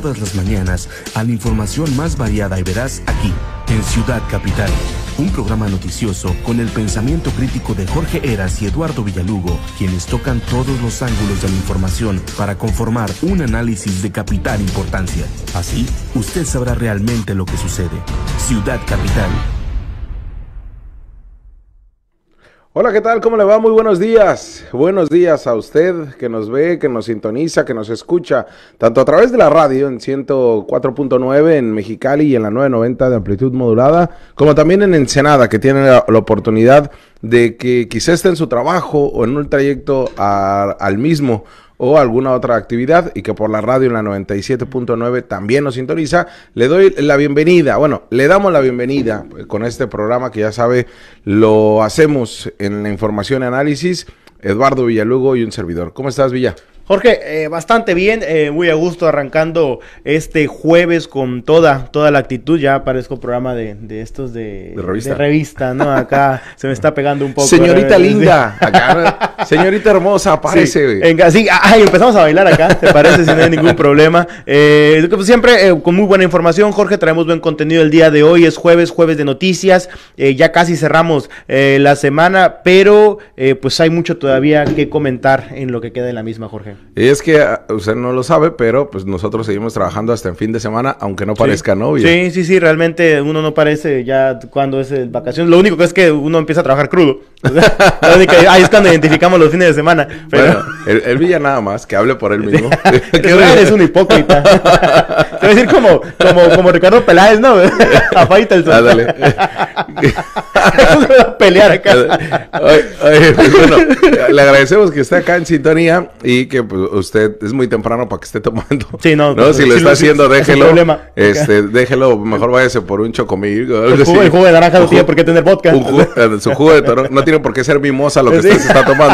todas las mañanas a la información más variada y verás aquí, en Ciudad Capital. Un programa noticioso con el pensamiento crítico de Jorge Eras y Eduardo Villalugo, quienes tocan todos los ángulos de la información para conformar un análisis de capital importancia. Así, usted sabrá realmente lo que sucede. Ciudad Capital. Hola, ¿qué tal? ¿Cómo le va? Muy buenos días buenos días a usted que nos ve, que nos sintoniza, que nos escucha, tanto a través de la radio en 104.9 en Mexicali y en la 990 de amplitud modulada, como también en Ensenada, que tiene la, oportunidad de que quizá esté en su trabajo o en un trayecto al mismo o alguna otra actividad y que por la radio en la 97.9 también nos sintoniza, le doy la bienvenida, bueno, le damos la bienvenida eh, con este programa que ya sabe, lo hacemos en la información y análisis Eduardo Villalugo y un servidor. ¿Cómo estás, Villa? Jorge, eh, bastante bien, eh, muy a gusto arrancando este jueves con toda, toda la actitud. Ya aparezco programa de, de estos de, revista. de, revista. ¿no? Acá se me está pegando un poco. Señorita linda, acá Señorita hermosa, aparece. Sí, empezamos a bailar acá, ¿te parece? si no hay ningún problema. Eh, siempre eh, con muy buena información, Jorge, traemos buen contenido el día de hoy. Es jueves, jueves de noticias. Eh, ya casi cerramos la semana, pero pues hay mucho todavía que comentar en lo que queda en la misma, Jorge. Y es que ah, usted no lo sabe, pero pues nosotros seguimos trabajando hasta el fin de semana, aunque no parezca novio. Sí, sí, sí, realmente uno no parece ya cuando es vacaciones. Lo único que es que uno empieza a trabajar crudo. ahí es cuando identificamos los fines de semana. Pero... el, Villa nada más, que hable por él mismo. Es un hipócrita. Te voy a decir como, como, como Ricardo Peláez, ¿no? a el Ándale. a pelear acá. Pues bueno, le agradecemos que esté acá en sintonía y que pues, usted es muy temprano para que esté tomando. Sí, no. ¿no? Si lo está haciendo, déjelo. Este, déjelo, mejor váyase por un chocomil. el, jugo, de naranja no tiene por qué tener vodka. Eh, su jugo de toro no tiene por qué ser mimosa lo que usted está tomando.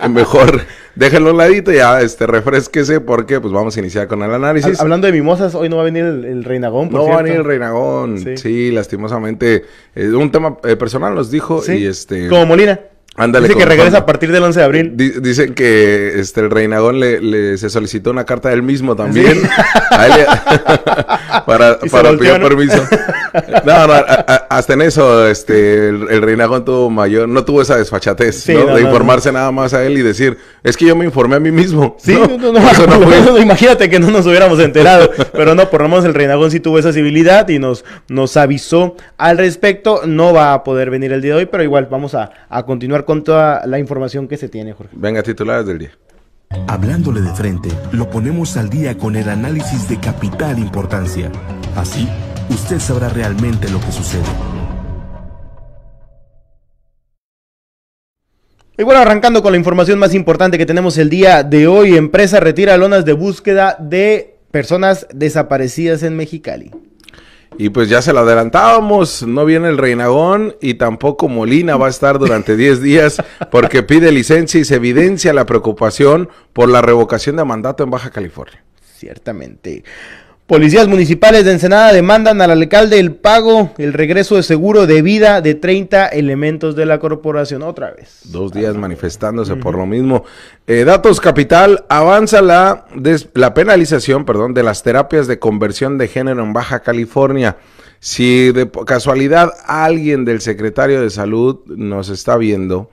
Eh, mejor déjenlo a un ladito, ya este, refresquese porque pues vamos a iniciar con el análisis. Hablando de mimosas, hoy no va a venir el, el Reinagón, por No va a venir el Reinagón, sí, lastimosamente. Eh, un tema eh, personal nos dijo y este... Como Molina dice que regresa a partir del 11 de abril. dicen que este, el Reinagón le, le, se solicitó una carta del mismo también. para, para pedir permiso. No, no, hasta en eso este, el, el, Reinagón tuvo mayor, no tuvo esa desfachatez de informarse nada más a él y decir, es que yo me informé a mí mismo. Sí, no, imagínate que no nos hubiéramos enterado. pero no, por lo menos el Reinagón sí tuvo esa civilidad y nos, nos avisó al respecto. No va a poder venir el día de hoy, pero igual vamos a, a continuar con toda la información que se tiene, Jorge. Venga, titulares del día. Hablándole de frente, lo ponemos al día con el análisis de capital importancia. Así, usted sabrá realmente lo que sucede. Y bueno, arrancando con la información más importante que tenemos el día de hoy, empresa retira lonas de búsqueda de personas desaparecidas en Mexicali. Y pues ya se lo adelantábamos, no viene el Reinagón y tampoco Molina va a estar durante 10 días porque pide licencia y se evidencia la preocupación por la revocación de mandato en Baja California. Ciertamente. Policías municipales de Ensenada demandan al alcalde el pago, el regreso de seguro de vida de 30 elementos de la corporación. Otra vez. Dos días manifestándose por lo mismo. Eh, datos Capital, avanza la, la penalización perdón, de las terapias de conversión de género en Baja California. Si de casualidad alguien del secretario de salud nos está viendo,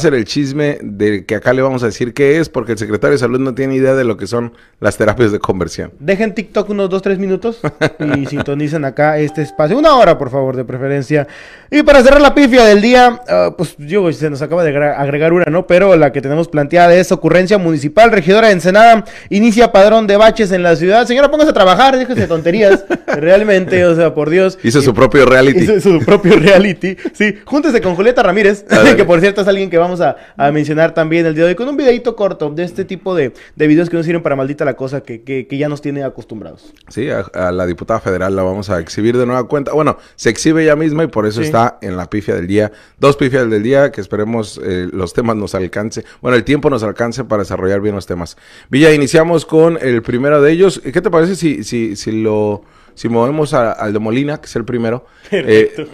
ser el chisme de que acá le vamos a decir qué es, porque el secretario de salud no tiene idea de lo que son las terapias de conversión. Dejen TikTok unos dos, tres minutos y sintonicen acá este espacio. Una hora, por favor, de preferencia. Y para cerrar la pifia del día, ah, pues yo se nos acaba de agregar una, ¿no? Pero la que tenemos planteada es ocurrencia municipal, regidora de Ensenada, inicia padrón de baches en la ciudad. Señora, póngase a trabajar, déjese de tonterías. Realmente, o sea, por Dios. Hizo su propio reality. Hizo su propio reality. Sí, júntese con Julieta Ramírez, que por cierto es alguien que vamos a, a, mencionar también el día de hoy con un videito corto de este tipo de, de videos que nos sirven para maldita la cosa que, que, ya nos tiene acostumbrados. Sí, a, la diputada federal la vamos a exhibir de nueva cuenta. Bueno, se exhibe ella misma y por eso está en la pifia del día. Dos pifias del día que esperemos eh, los temas nos alcance. Bueno, el tiempo nos alcance para desarrollar bien los temas. Villa, iniciamos con el primero de ellos. ¿Qué te parece si, si, si lo si movemos al de Molina, que es el primero, eh,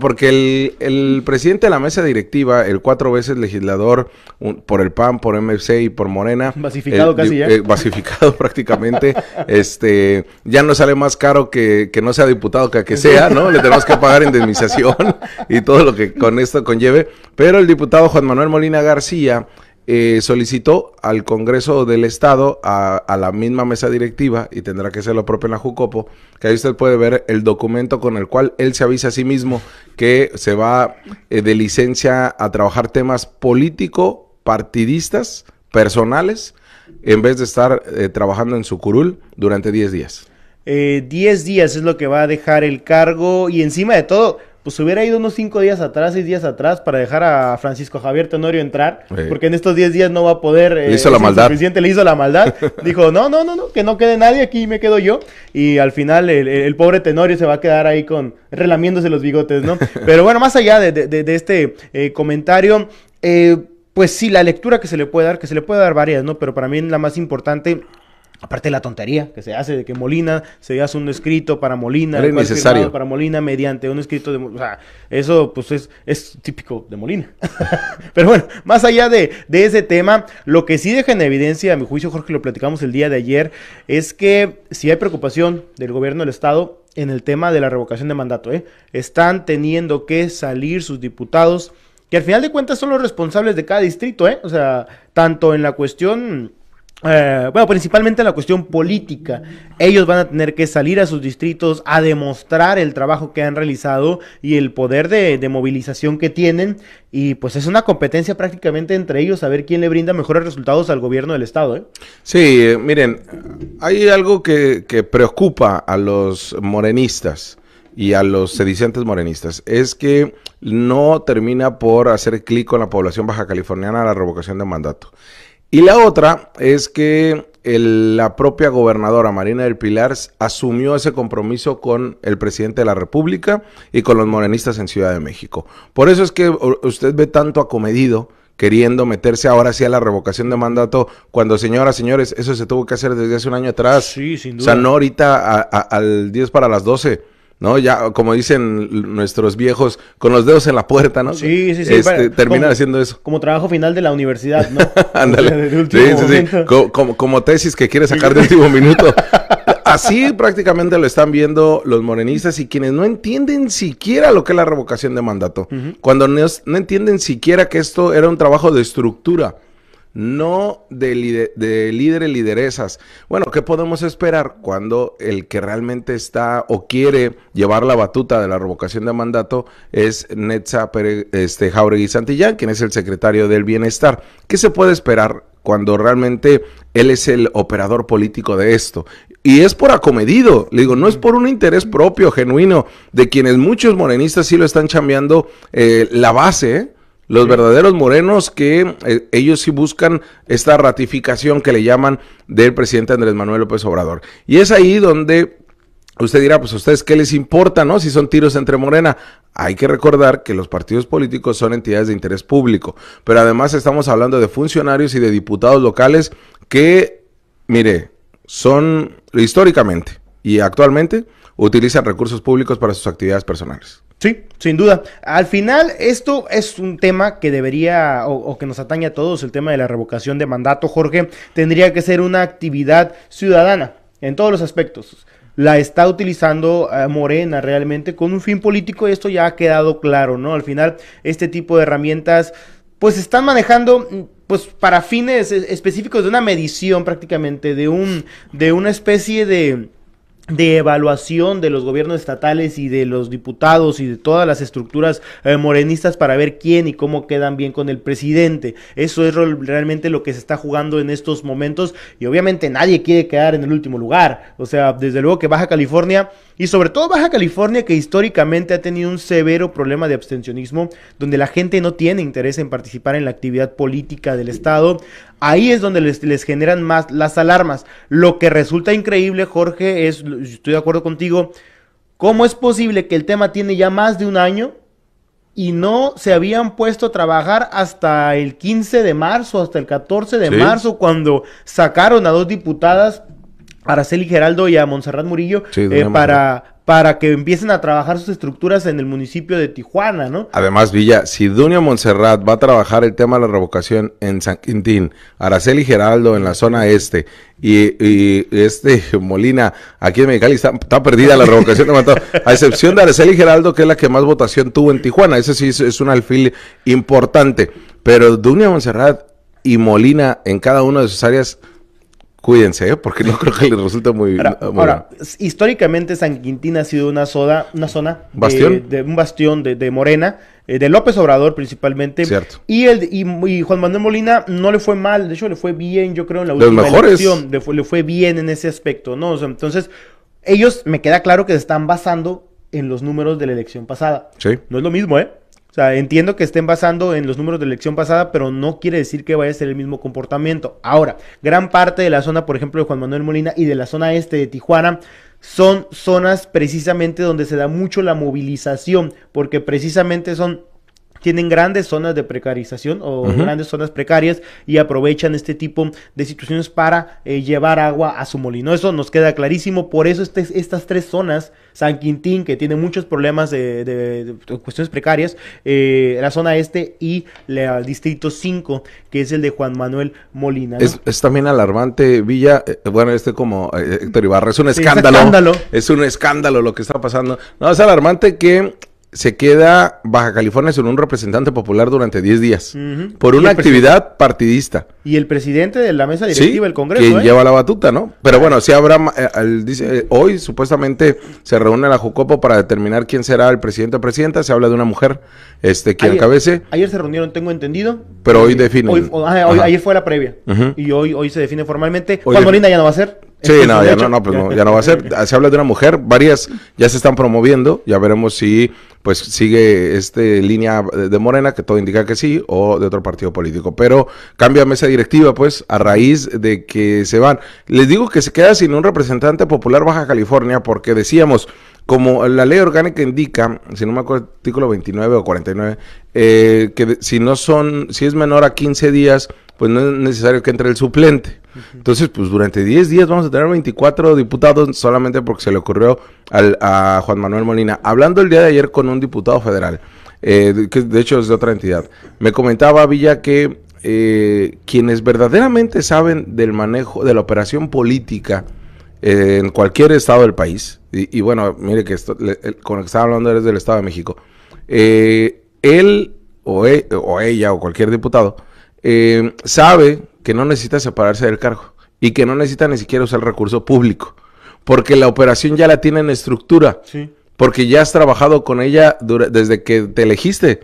porque el, presidente de la mesa directiva, el cuatro veces legislador por el PAN, por MFC y por Morena, basificado eh, casi ya, basificado eh, prácticamente, este, ya no sale más caro que, que no sea diputado que a que sea, ¿no? Le tenemos que pagar indemnización y todo lo que con esto conlleve, pero el diputado Juan Manuel Molina García eh, solicitó al Congreso del Estado, a, la misma mesa directiva, y tendrá que ser lo propio en la Jucopo, que ahí usted puede ver el documento con el cual él se avisa a sí mismo que se va eh, de licencia a trabajar temas político, partidistas, personales, en vez de estar eh, trabajando en su curul durante 10 días. 10 días es lo que va a dejar el cargo y encima de todo, pues hubiera ido unos cinco días atrás, seis días atrás para dejar a Francisco Javier Tenorio entrar, porque en estos diez días no va a poder... Eh, hizo la maldad. le hizo la maldad. Dijo, no, no, no, no, que no quede nadie, aquí me quedo yo. Y al final el, pobre Tenorio se va a quedar ahí con relamiéndose los bigotes, ¿no? Pero bueno, más allá de, este eh, comentario, eh, pues sí, la lectura que se le puede dar, que se le puede dar varias, ¿no? Pero para mí la más importante Aparte de la tontería que se hace de que Molina se hace un escrito para Molina, necesario. para Molina mediante un escrito de, o sea, eso pues es, es típico de Molina. Pero bueno, más allá de, ese tema, lo que sí deja en evidencia, a mi juicio Jorge, lo platicamos el día de ayer, es que si hay preocupación del gobierno del estado en el tema de la revocación de mandato, ¿eh? están teniendo que salir sus diputados, que al final de cuentas son los responsables de cada distrito, ¿eh? o sea, tanto en la cuestión eh, bueno, principalmente la cuestión política. Ellos van a tener que salir a sus distritos a demostrar el trabajo que han realizado y el poder de, movilización que tienen. Y pues es una competencia prácticamente entre ellos a ver quién le brinda mejores resultados al gobierno del Estado. ¿eh? Sí, eh, miren, hay algo que, que preocupa a los morenistas y a los sedicentes morenistas es que no termina por hacer clic con la población baja californiana a la revocación de mandato. Y la otra es que la propia gobernadora Marina del Pilar asumió ese compromiso con el presidente de la República y con los morenistas en Ciudad de México. Por eso es que usted ve tanto acomedido queriendo meterse ahora sí a la revocación de mandato, cuando señoras, señores, eso se tuvo que hacer desde hace un año atrás. Sí, sin duda. O sea, no ahorita al 10 para las 12 ¿no? Ya, como dicen nuestros viejos, con los dedos en la puerta, ¿no? Este, haciendo eso. Como trabajo final de la universidad, Como, tesis que quiere sacar de último minuto. Así prácticamente lo están viendo los morenistas y quienes no entienden siquiera lo que es la revocación de mandato. Cuando no entienden siquiera que esto era un trabajo de estructura no de, líderes, lideresas. Bueno, ¿qué podemos esperar cuando el que realmente está o quiere llevar la batuta de la revocación de mandato es Netza este, Jauregui Santillán, quien es el secretario del Bienestar? ¿Qué se puede esperar cuando realmente él es el operador político de esto. Y es por acomedido, le digo, no es por un interés propio, genuino, de quienes muchos morenistas sí lo están chambeando eh, la base, ¿eh? Los verdaderos morenos que eh, ellos sí buscan esta ratificación que le llaman del presidente Andrés Manuel López Obrador. Y es ahí donde usted dirá, pues a ustedes qué les importa, ¿no? Si son tiros entre Morena. Hay que recordar que los partidos políticos son entidades de interés público, pero además estamos hablando de funcionarios y de diputados locales que, mire, son históricamente y actualmente utilizan recursos públicos para sus actividades personales. Sí, sin duda. Al final, esto es un tema que debería o, que nos atañe a todos, el tema de la revocación de mandato, Jorge, tendría que ser una actividad ciudadana en todos los aspectos. La está utilizando eh, Morena realmente con un fin político y esto ya ha quedado claro, ¿no? Al final, este tipo de herramientas, pues están manejando pues para fines específicos de una medición prácticamente, de un, de una especie de de evaluación de los gobiernos estatales y de los diputados y de todas las estructuras eh, morenistas para ver quién y cómo quedan bien con el presidente. Eso es realmente lo que se está jugando en estos momentos y obviamente nadie quiere quedar en el último lugar. O sea, desde luego que Baja California y sobre todo Baja California que históricamente ha tenido un severo problema de abstencionismo donde la gente no tiene interés en participar en la actividad política del Estado. Ahí es donde les, generan más las alarmas. Lo que resulta increíble, Jorge, es, estoy de acuerdo contigo, ¿cómo es posible que el tema tiene ya más de un año y no se habían puesto a trabajar hasta el 15 de marzo, hasta el 14 de marzo, cuando sacaron a dos diputadas, Araceli Geraldo y a Monserrat Murillo, eh, para, para que empiecen a trabajar sus estructuras en el municipio de Tijuana, ¿no? Además, Villa, si Dunia Montserrat va a trabajar el tema de la revocación en San Quintín, Araceli Geraldo en la zona este y, este Molina aquí en Mexicali, está, perdida la revocación de a excepción de Araceli Geraldo, que es la que más votación tuvo en Tijuana, ese sí es, un alfil importante, pero Dunia Montserrat y Molina en cada una de sus áreas cuídense, ¿eh? porque no creo que les resulte muy... Ahora, ahora históricamente San Quintín ha sido una, soda, una zona... De, un bastión de, Morena, eh, de López Obrador principalmente. Cierto. Y, el, y, Juan Manuel Molina no le fue mal, de hecho le fue bien, yo creo, en la última elección. Le fue, bien en ese aspecto, ¿no? entonces, ellos, me queda claro que se están basando en los números de la elección pasada. Sí. No es lo mismo, ¿eh? entiendo que estén basando en los números de elección pasada, pero no quiere decir que vaya a ser el mismo comportamiento. Ahora, gran parte de la zona, por ejemplo, de Juan Manuel Molina y de la zona este de Tijuana, son zonas precisamente donde se da mucho la movilización, porque precisamente son tienen grandes zonas de precarización o grandes zonas precarias y aprovechan este tipo de situaciones para eh, llevar agua a su molino. Eso nos queda clarísimo. Por eso este, estas tres zonas, San Quintín, que tiene muchos problemas de, cuestiones precarias, eh, la zona este y el distrito 5, que es el de Juan Manuel Molina. Es, también alarmante, Villa. Eh, bueno, este como Héctor Ibarra, es un escándalo. Es un escándalo lo que está pasando. No, es alarmante que se queda Baja California sin un representante popular durante 10 días por una actividad partidista. Y el presidente de la mesa directiva del Congreso. Que ¿eh? lleva la batuta, ¿no? Pero ah. bueno, si habrá, eh, dice, hoy supuestamente se reúne la Jucopo para determinar quién será el presidente o presidenta. Se habla de una mujer este, que ayer, encabece. Ayer se reunieron, tengo entendido. Pero hoy definen. ayer fue la previa. Y hoy, hoy se define formalmente. Juan Molina ya no va a ser. Sí, pues, no, ya no, va a ser. Se habla de una mujer, varias ya se están promoviendo, ya veremos si pues sigue este línea de Morena, que todo indica que sí, o de otro partido político. Pero cambia mesa directiva, pues, a raíz de que se van. Les digo que se queda sin un representante popular Baja California, porque decíamos, como la ley orgánica indica, si no me acuerdo, artículo 29 o 49, eh, que si no son, si es menor a 15 días pues no es necesario que entre el suplente. Entonces, pues durante 10 días vamos a tener 24 diputados solamente porque se le ocurrió al, a Juan Manuel Molina. Hablando el día de ayer con un diputado federal, eh, que de hecho es de otra entidad, me comentaba Villa que eh, quienes verdaderamente saben del manejo, de la operación política eh, en cualquier estado del país, y, bueno, mire que con lo que estaba hablando eres del Estado de México, él e, o ella o cualquier diputado, eh, sabe que no necesita separarse del cargo y que no necesita ni siquiera usar recurso público, porque la operación ya la tiene en estructura, sí. porque ya has trabajado con ella desde que te elegiste.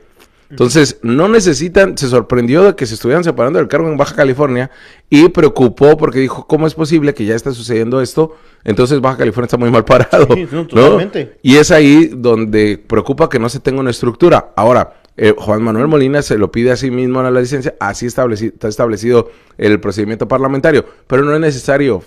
Entonces, no necesitan, se sorprendió de que se estuvieran separando del cargo en Baja California y preocupó porque dijo, ¿cómo es posible que ya está sucediendo esto? Entonces Baja California está muy mal parado. Y es ahí donde preocupa que no se tenga una estructura. Ahora, eh, Juan Manuel Molina se lo pide a sí mismo a la licencia, así está establecido el procedimiento parlamentario, pero no es necesario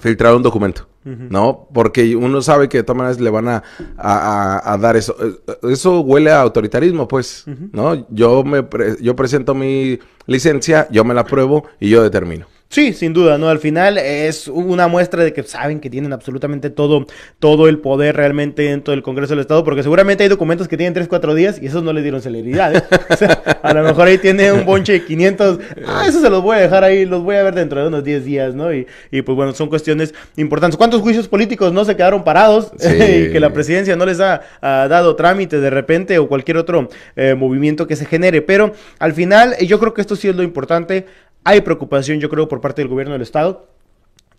filtrar un documento, ¿no? Porque uno sabe que de todas maneras le van a, dar eso. Eh, eh, eso huele a autoritarismo, pues, ¿no? Yo, me yo presento mi licencia, yo me la apruebo y yo determino. Sí, sin duda, ¿no? Al final es una muestra de que saben que tienen absolutamente todo, todo el poder realmente dentro del Congreso del Estado, porque seguramente hay documentos que tienen 3, 4 días y esos no les dieron celeridad. ¿eh? O sea, a lo mejor ahí tiene un bonche de 500, ah, eso se los voy a dejar ahí, los voy a ver dentro de unos 10 días, ¿no? Y, y pues bueno, son cuestiones importantes. ¿Cuántos juicios políticos no se quedaron parados y que la presidencia no les ha, dado trámite de repente o cualquier otro eh, movimiento que se genere? Pero al final eh, yo creo que esto sí es lo importante, hay preocupación, yo creo, por parte del gobierno del Estado.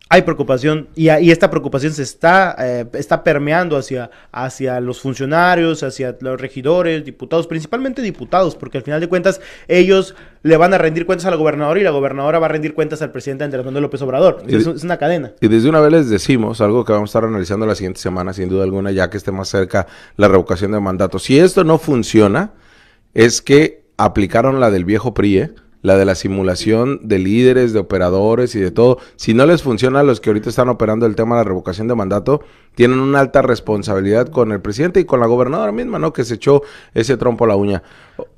Hay preocupación y, esta preocupación se está, eh, está permeando hacia, hacia los funcionarios, hacia los regidores, diputados, principalmente diputados, porque al final de cuentas ellos le van a rendir cuentas al gobernador y la gobernadora va a rendir cuentas al presidente Andrés Manuel López Obrador. es una cadena. Y desde una vez les decimos algo que vamos a estar analizando la siguiente semana, sin duda alguna, ya que esté más cerca la revocación de mandato. Si esto no funciona, es que aplicaron la del viejo PRIE, la de la simulación de líderes, de operadores y de todo. Si no les funciona a los que ahorita están operando el tema de la revocación de mandato, tienen una alta responsabilidad con el presidente y con la gobernadora misma, ¿no? Que se echó ese trompo a la uña.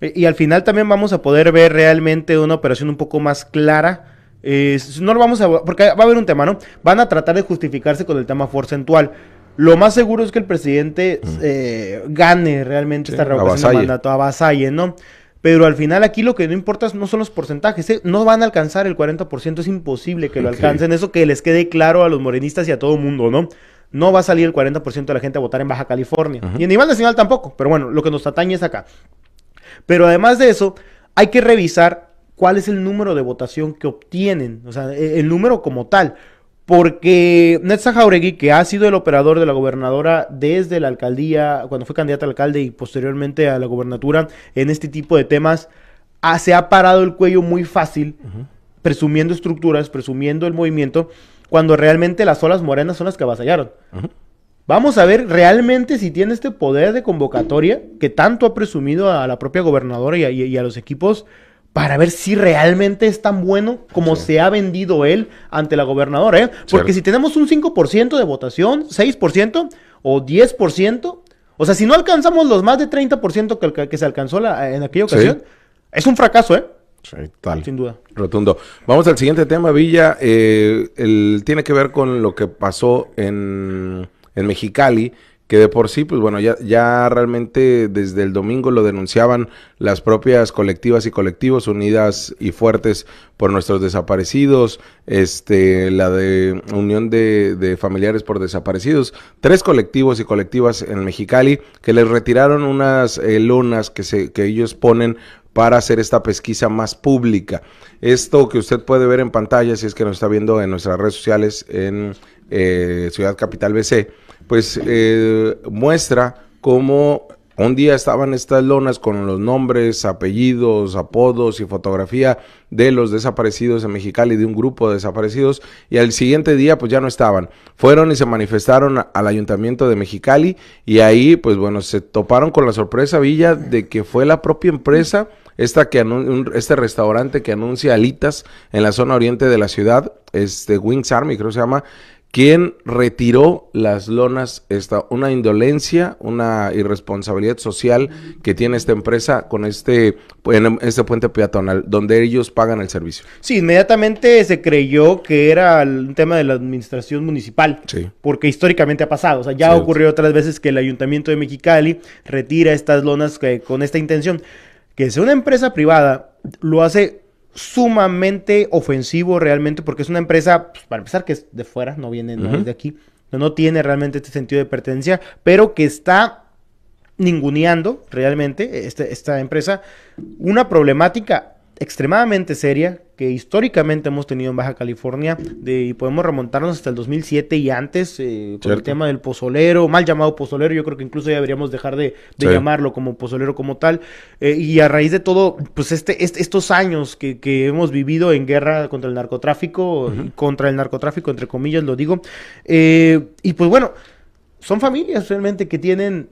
Eh, y, al final también vamos a poder ver realmente una operación un poco más clara. Eh, no lo vamos a... porque va a haber un tema, ¿no? Van a tratar de justificarse con el tema porcentual. Lo más seguro es que el presidente mm. eh, gane realmente esta revocación de mandato, a Vasalle, ¿no? Pero al final aquí lo que no importa no son los porcentajes, ¿eh? no van a alcanzar el 40%, es imposible que lo alcancen, eso que les quede claro a los morenistas y a todo el mundo, ¿no? No va a salir el 40% de la gente a votar en Baja California, y en nivel nacional tampoco, pero bueno, lo que nos atañe es acá. Pero además de eso, hay que revisar cuál es el número de votación que obtienen, o sea, e, el número como tal porque Netza Jauregui, que ha sido el operador de la gobernadora desde la alcaldía, cuando fue candidata a alcalde y posteriormente a la gobernatura, en este tipo de temas, se ha parado el cuello muy fácil, presumiendo estructuras, presumiendo el movimiento, cuando realmente las olas morenas son las que avasallaron. Vamos a ver realmente si tiene este poder de convocatoria que tanto ha presumido a la propia gobernadora y a los equipos para ver si realmente es tan bueno como se ha vendido él ante la gobernadora. ¿eh? Porque si tenemos un 5% de votación, 6% o 10%, o sea, si no alcanzamos los más de 30% que, que se alcanzó en aquella ocasión, es un fracaso, ¿eh? Sí, tal. Sin duda. Rotundo. Vamos al siguiente tema, Villa. Eh, el, tiene que ver con lo que pasó en, en Mexicali que de por sí, pues bueno, ya, ya realmente desde el domingo lo denunciaban las propias colectivas y colectivos unidas y fuertes por nuestros desaparecidos, este, la de Unión de, Familiares por Desaparecidos, tres colectivos y colectivas en Mexicali que les retiraron unas eh, lunas que, se, que ellos ponen para hacer esta pesquisa más pública. Esto que usted puede ver en pantalla, si es que nos está viendo en nuestras redes sociales en eh, Ciudad Capital BC, pues eh, muestra cómo un día estaban estas lonas con los nombres, apellidos, apodos y fotografía de los desaparecidos en Mexicali, de un grupo de desaparecidos, y al siguiente día pues ya no estaban. Fueron y se manifestaron al ayuntamiento de Mexicali y ahí pues bueno, se toparon con la sorpresa Villa de que fue la propia empresa, esta que este restaurante que anuncia alitas en la zona oriente de la ciudad, este Wings Army creo se llama, ¿Quién retiró las lonas, esta, una indolencia, una irresponsabilidad social que tiene esta empresa con este, en este puente peatonal, donde ellos pagan el servicio. Sí, inmediatamente se creyó que era un tema de la administración municipal, sí. porque históricamente ha pasado, o sea, ya ocurrió otras veces que el ayuntamiento de Mexicali retira estas lonas eh, con esta intención. Que sea una empresa privada lo hace sumamente ofensivo realmente, porque es una empresa, pues, para empezar, que es de fuera, no viene de aquí, no, no tiene realmente este sentido de pertenencia, pero que está ninguneando realmente este, esta empresa una problemática extremadamente seria que históricamente hemos tenido en Baja California y podemos remontarnos hasta el 2007 y antes eh, con el tema del pozolero, mal llamado pozolero, yo creo que incluso ya deberíamos dejar de, llamarlo como pozolero como tal eh, y a raíz de todo, pues este, este estos años que, hemos vivido en guerra contra el narcotráfico, contra el narcotráfico entre comillas lo digo, eh, y pues bueno, son familias realmente que tienen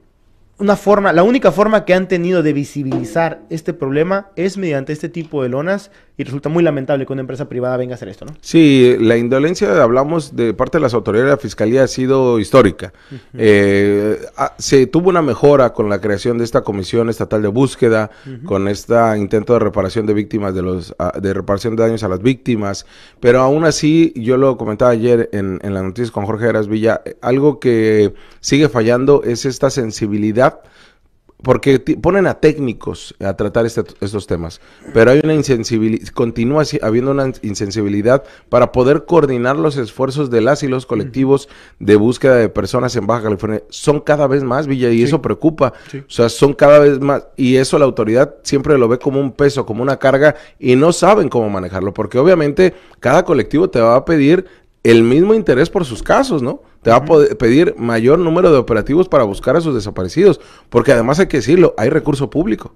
una forma, la única forma que han tenido de visibilizar este problema es mediante este tipo de lonas y resulta muy lamentable que una empresa privada venga a hacer esto, ¿no? Sí, la indolencia, hablamos de parte de las autoridades de la Fiscalía, ha sido histórica. Eh, ah, se tuvo una mejora con la creación de esta Comisión Estatal de Búsqueda, con este intento de reparación de víctimas, de los ah, reparación de daños a las víctimas, pero aún así, yo lo comentaba ayer en, en las noticias con Jorge Eras Villa, eh, algo que sigue fallando es esta sensibilidad porque ponen a técnicos a tratar este, estos temas, pero hay una insensibilidad, continúa habiendo una insensibilidad para poder coordinar los esfuerzos de las y los colectivos de búsqueda de personas en Baja California. Son cada vez más, Villa, y eso preocupa. O sea, son cada vez más, y eso la autoridad siempre lo ve como un peso, como una carga, y no saben cómo manejarlo, porque obviamente cada colectivo te va a pedir el mismo interés por sus casos, ¿no? Te va a poder pedir mayor número de operativos para buscar a sus desaparecidos, porque además hay que decirlo, hay recurso público.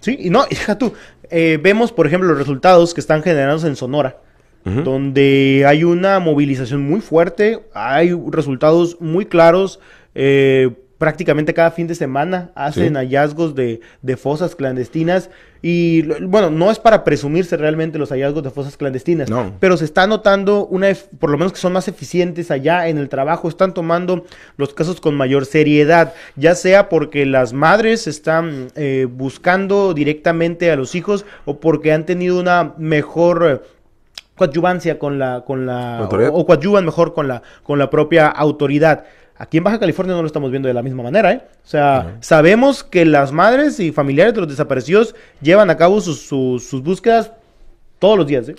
Sí, y no, hija tú, eh, vemos por ejemplo los resultados que están generados en Sonora, donde hay una movilización muy fuerte, hay resultados muy claros, eh, prácticamente cada fin de semana hacen hallazgos de, fosas clandestinas y bueno, no es para presumirse realmente los hallazgos de fosas clandestinas, pero se está notando una, por lo menos que son más eficientes allá en el trabajo, están tomando los casos con mayor seriedad, ya sea porque las madres están eh, buscando directamente a los hijos o porque han tenido una mejor eh, coadyuvancia con la, con la, o, o coadyuvan mejor con la, con la propia autoridad. Aquí en Baja California no lo estamos viendo de la misma manera, ¿eh? O sea, sabemos que las madres y familiares de los desaparecidos llevan a cabo sus, búsquedas todos los días, ¿eh?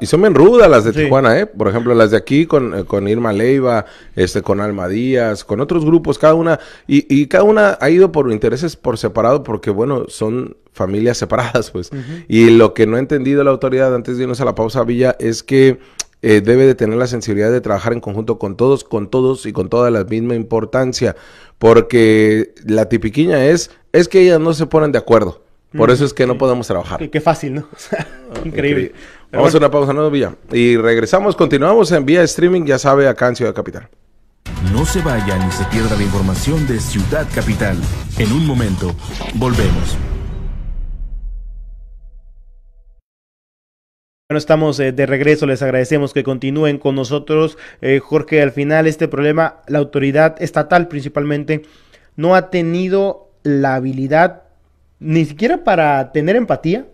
y son bien rudas las de Tijuana, ¿eh? Por ejemplo, las de aquí con, eh, con, Irma Leiva, este, con Alma Díaz, con otros grupos, cada una, y, y, cada una ha ido por intereses por separado porque, bueno, son familias separadas, pues. Y lo que no ha entendido la autoridad antes de irnos a la pausa, Villa, es que eh, debe de tener la sensibilidad de trabajar en conjunto con todos, con todos y con toda la misma importancia, porque la tipiquiña es, es que ellas no se ponen de acuerdo. Por eso mm, es que no podemos trabajar. Qué, fácil, ¿no? increíble. Vamos a una pausa, nueva, Villa. Y regresamos, continuamos en vía streaming, ya sabe, acá en Ciudad Capital. No se vaya ni se pierda la información de Ciudad Capital. En un momento, volvemos. Bueno, estamos eh, de regreso, les agradecemos que continúen con nosotros. Eh, Jorge, al final este problema, la autoridad estatal principalmente, no ha tenido la habilidad ni siquiera para tener empatía.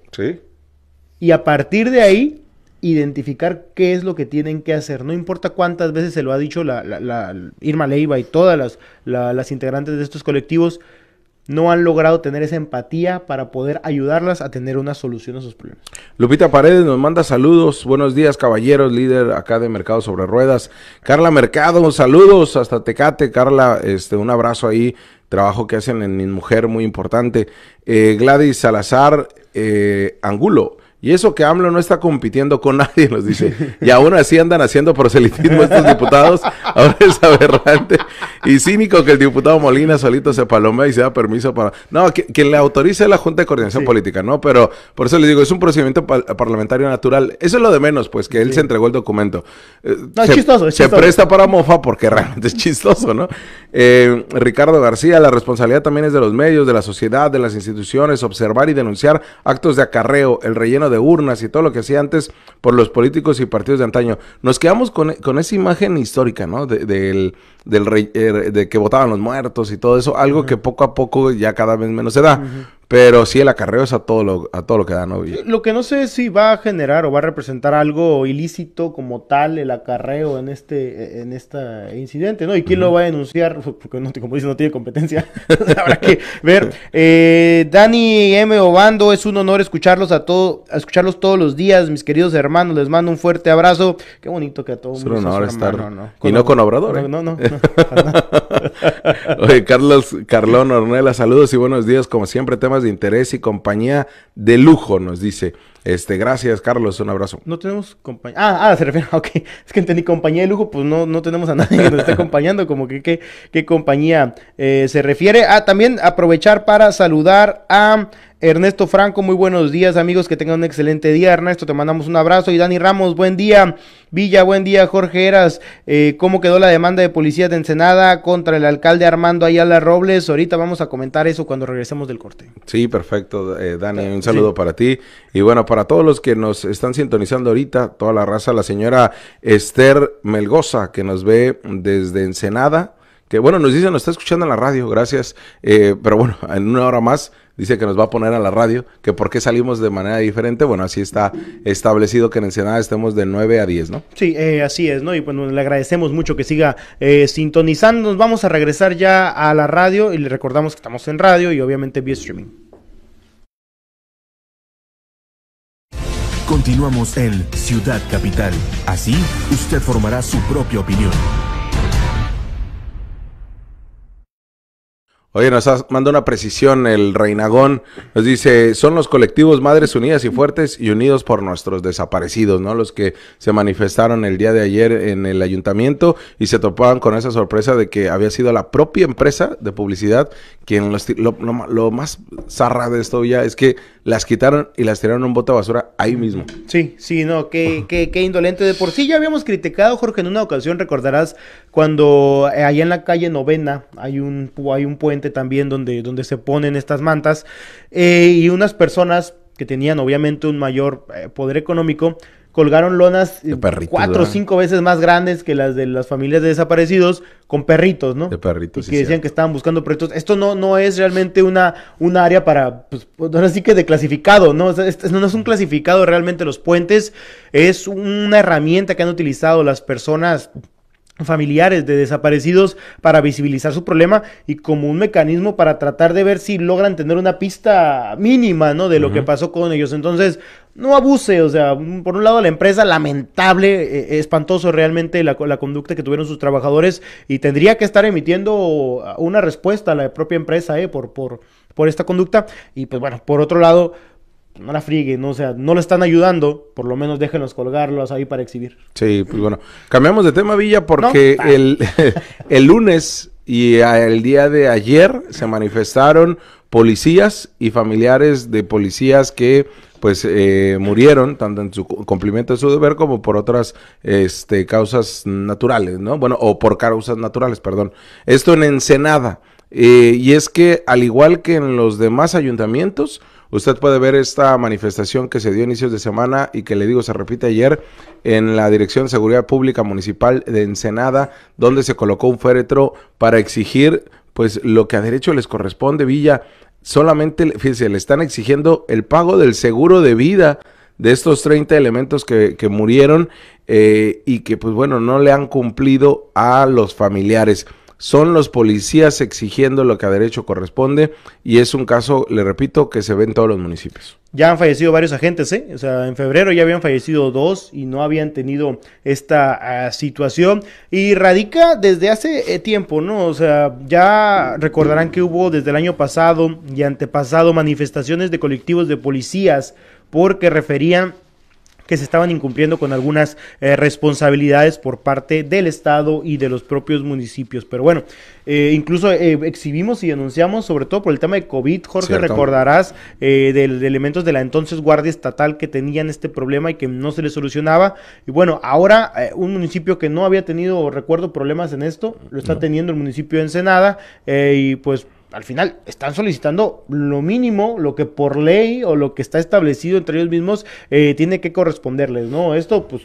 Y a partir de ahí, identificar qué es lo que tienen que hacer. No importa cuántas veces se lo ha dicho la, Irma Leiva y todas las, las integrantes de estos colectivos, no han logrado tener esa empatía para poder ayudarlas a tener una solución a sus problemas. Lupita Paredes nos manda saludos. Buenos días, caballeros, líder acá de Mercado sobre Ruedas. Carla Mercado, saludos hasta Tecate. Carla, este, un abrazo ahí. Trabajo que hacen en Mi Mujer, muy importante. Eh, Gladys Salazar eh, Angulo. Y eso que AMLO no está compitiendo con nadie, nos dice. Y aún así andan haciendo proselitismo estos diputados. Ahora es aberrante y cínico que el diputado Molina solito se palomea y se da permiso para... No, que, quien le autorice la Junta de Coordinación Política, ¿no? Pero por eso les digo, es un procedimiento parlamentario natural. Eso es lo de menos, pues, que él se entregó el documento. Eh, no, es chistoso, es chistoso. Se presta para mofa porque realmente es chistoso, ¿no? Eh, Ricardo García, la responsabilidad también es de los medios, de la sociedad, de las instituciones, observar y denunciar actos de acarreo, el relleno de de urnas y todo lo que hacía antes por los políticos y partidos de antaño. Nos quedamos con, esa imagen histórica, ¿no? De, del, del rey, eh, de que votaban los muertos y todo eso, algo que poco a poco ya cada vez menos se da. Pero sí, el acarreo es a todo lo, a todo lo que da ¿no? Lo que no sé es si va a generar o va a representar algo ilícito como tal el acarreo en este en este incidente, ¿no? ¿Y quién lo va a denunciar? Porque, no, como dice, no tiene competencia. Habrá que ver. Eh, Dani M. Obando, es un honor escucharlos a todo, escucharlos todos los días, mis queridos hermanos. Les mando un fuerte abrazo. Qué bonito que a todos. Es un honor estar. Y no con Obrador. No, ¿eh? no, Oye, Carlos, Carlón Ornella, saludos y buenos días. Como siempre, temas de interés y compañía de lujo, nos dice. Este, gracias, Carlos, un abrazo. No tenemos compañía. Ah, ah, se refiere, ok. Es que entendí compañía de lujo, pues no, no tenemos a nadie que nos esté acompañando, como que qué, qué compañía eh, se refiere. Ah, también aprovechar para saludar a Ernesto Franco, muy buenos días amigos, que tengan un excelente día. Ernesto, te mandamos un abrazo. Y Dani Ramos, buen día. Villa, buen día. Jorge Eras, eh, ¿cómo quedó la demanda de policía de Ensenada contra el alcalde Armando Ayala Robles? Ahorita vamos a comentar eso cuando regresemos del corte. Sí, perfecto, eh, Dani, un saludo para ti. Y bueno, para todos los que nos están sintonizando ahorita, toda la raza, la señora Esther Melgoza, que nos ve desde Ensenada que bueno, nos dice, nos está escuchando en la radio, gracias, eh, pero bueno, en una hora más dice que nos va a poner a la radio, que por qué salimos de manera diferente. Bueno, así está establecido que en Ensenada estemos de 9 a 10, ¿no? Sí, eh, así es, ¿no? Y pues, bueno, le agradecemos mucho que siga eh, sintonizando. Nos vamos a regresar ya a la radio y le recordamos que estamos en radio y obviamente vía streaming. Continuamos en Ciudad Capital. Así usted formará su propia opinión. Oye, nos manda una precisión el Reinagón. Nos dice, son los colectivos Madres Unidas y Fuertes y unidos por nuestros desaparecidos, ¿no? Los que se manifestaron el día de ayer en el ayuntamiento y se topaban con esa sorpresa de que había sido la propia empresa de publicidad quien Lo, más zarra de esto ya es que las quitaron y las tiraron un bote de basura ahí mismo. Sí, sí, no, qué, qué indolente. De por sí ya habíamos criticado, Jorge, en una ocasión, recordarás cuando eh, allá en la calle Novena hay un, hay un puente también donde, donde se ponen estas mantas eh, y unas personas que tenían obviamente un mayor eh, poder económico colgaron lonas cuatro o cinco veces más grandes que las de las familias de desaparecidos con perritos, ¿no? De perritos. Y que decían que estaban buscando perritos. Esto no, no es realmente una, un área para, pues, ahora sí que de clasificado, ¿no? no es un clasificado realmente los puentes, es una herramienta que han utilizado las personas familiares de desaparecidos para visibilizar su problema y como un mecanismo para tratar de ver si logran tener una pista mínima, ¿no? De lo que pasó con ellos. Entonces, no abuse, o sea, por un lado la empresa, lamentable, e, e, espantoso realmente la, conducta que tuvieron sus trabajadores y tendría que estar emitiendo una respuesta a la propia empresa, ¿eh? Por, por, por esta conducta. Y pues bueno, por otro lado, no la frieguen, ¿no? o sea, no lo están ayudando, por lo menos déjenos colgarlos ahí para exhibir. Sí, pues bueno, cambiamos de tema, Villa, porque el, el, lunes y el día de ayer se manifestaron policías y familiares de policías que pues eh, murieron tanto en su cumplimiento de su deber como por otras este, causas naturales, ¿no? Bueno, o por causas naturales, perdón. Esto en Ensenada. Eh, y es que al igual que en los demás ayuntamientos, Usted puede ver esta manifestación que se dio inicios de semana y que le digo se repite ayer en la Dirección de Seguridad Pública Municipal de Ensenada, donde se colocó un féretro para exigir pues lo que a derecho les corresponde, Villa. Solamente, fíjense, le están exigiendo el pago del seguro de vida de estos 30 elementos que, murieron eh, y que pues bueno, no le han cumplido a los familiares son los policías exigiendo lo que a derecho corresponde y es un caso, le repito, que se ve en todos los municipios. Ya han fallecido varios agentes, ¿eh? O sea, en febrero ya habían fallecido dos y no habían tenido esta ah, situación. Y radica desde hace eh, tiempo, ¿no? O sea, ya recordarán que hubo desde el año pasado y antepasado manifestaciones de colectivos de policías porque referían que se estaban incumpliendo con algunas eh, responsabilidades por parte del Estado y de los propios municipios. Pero bueno, eh, incluso eh, exhibimos y denunciamos, sobre todo por el tema de COVID, Jorge, recordarás de, elementos de la entonces Guardia Estatal que tenían este problema y que no se les solucionaba. Y bueno, ahora un municipio que no había tenido, recuerdo, problemas en esto, lo está teniendo el municipio de Ensenada y pues al final están solicitando lo mínimo, lo que por ley o lo que está establecido entre ellos mismos eh, tiene que corresponderles, ¿no? Esto pues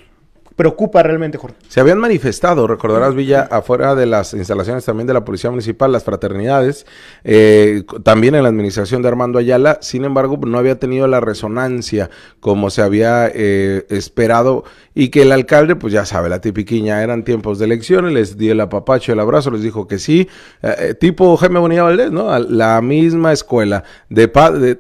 preocupa realmente, Jorge. Se habían manifestado, recordarás Villa, afuera de las instalaciones también de la Policía Municipal, las fraternidades, eh, también en la administración de Armando Ayala, sin embargo no había tenido la resonancia como se había eh, esperado y que el alcalde, pues ya sabe, la tipiquiña, eran tiempos de elecciones, les dio el apapacho, el abrazo, les dijo que sí, eh, tipo Jaime Bonilla Valdés, ¿no? La misma escuela, de,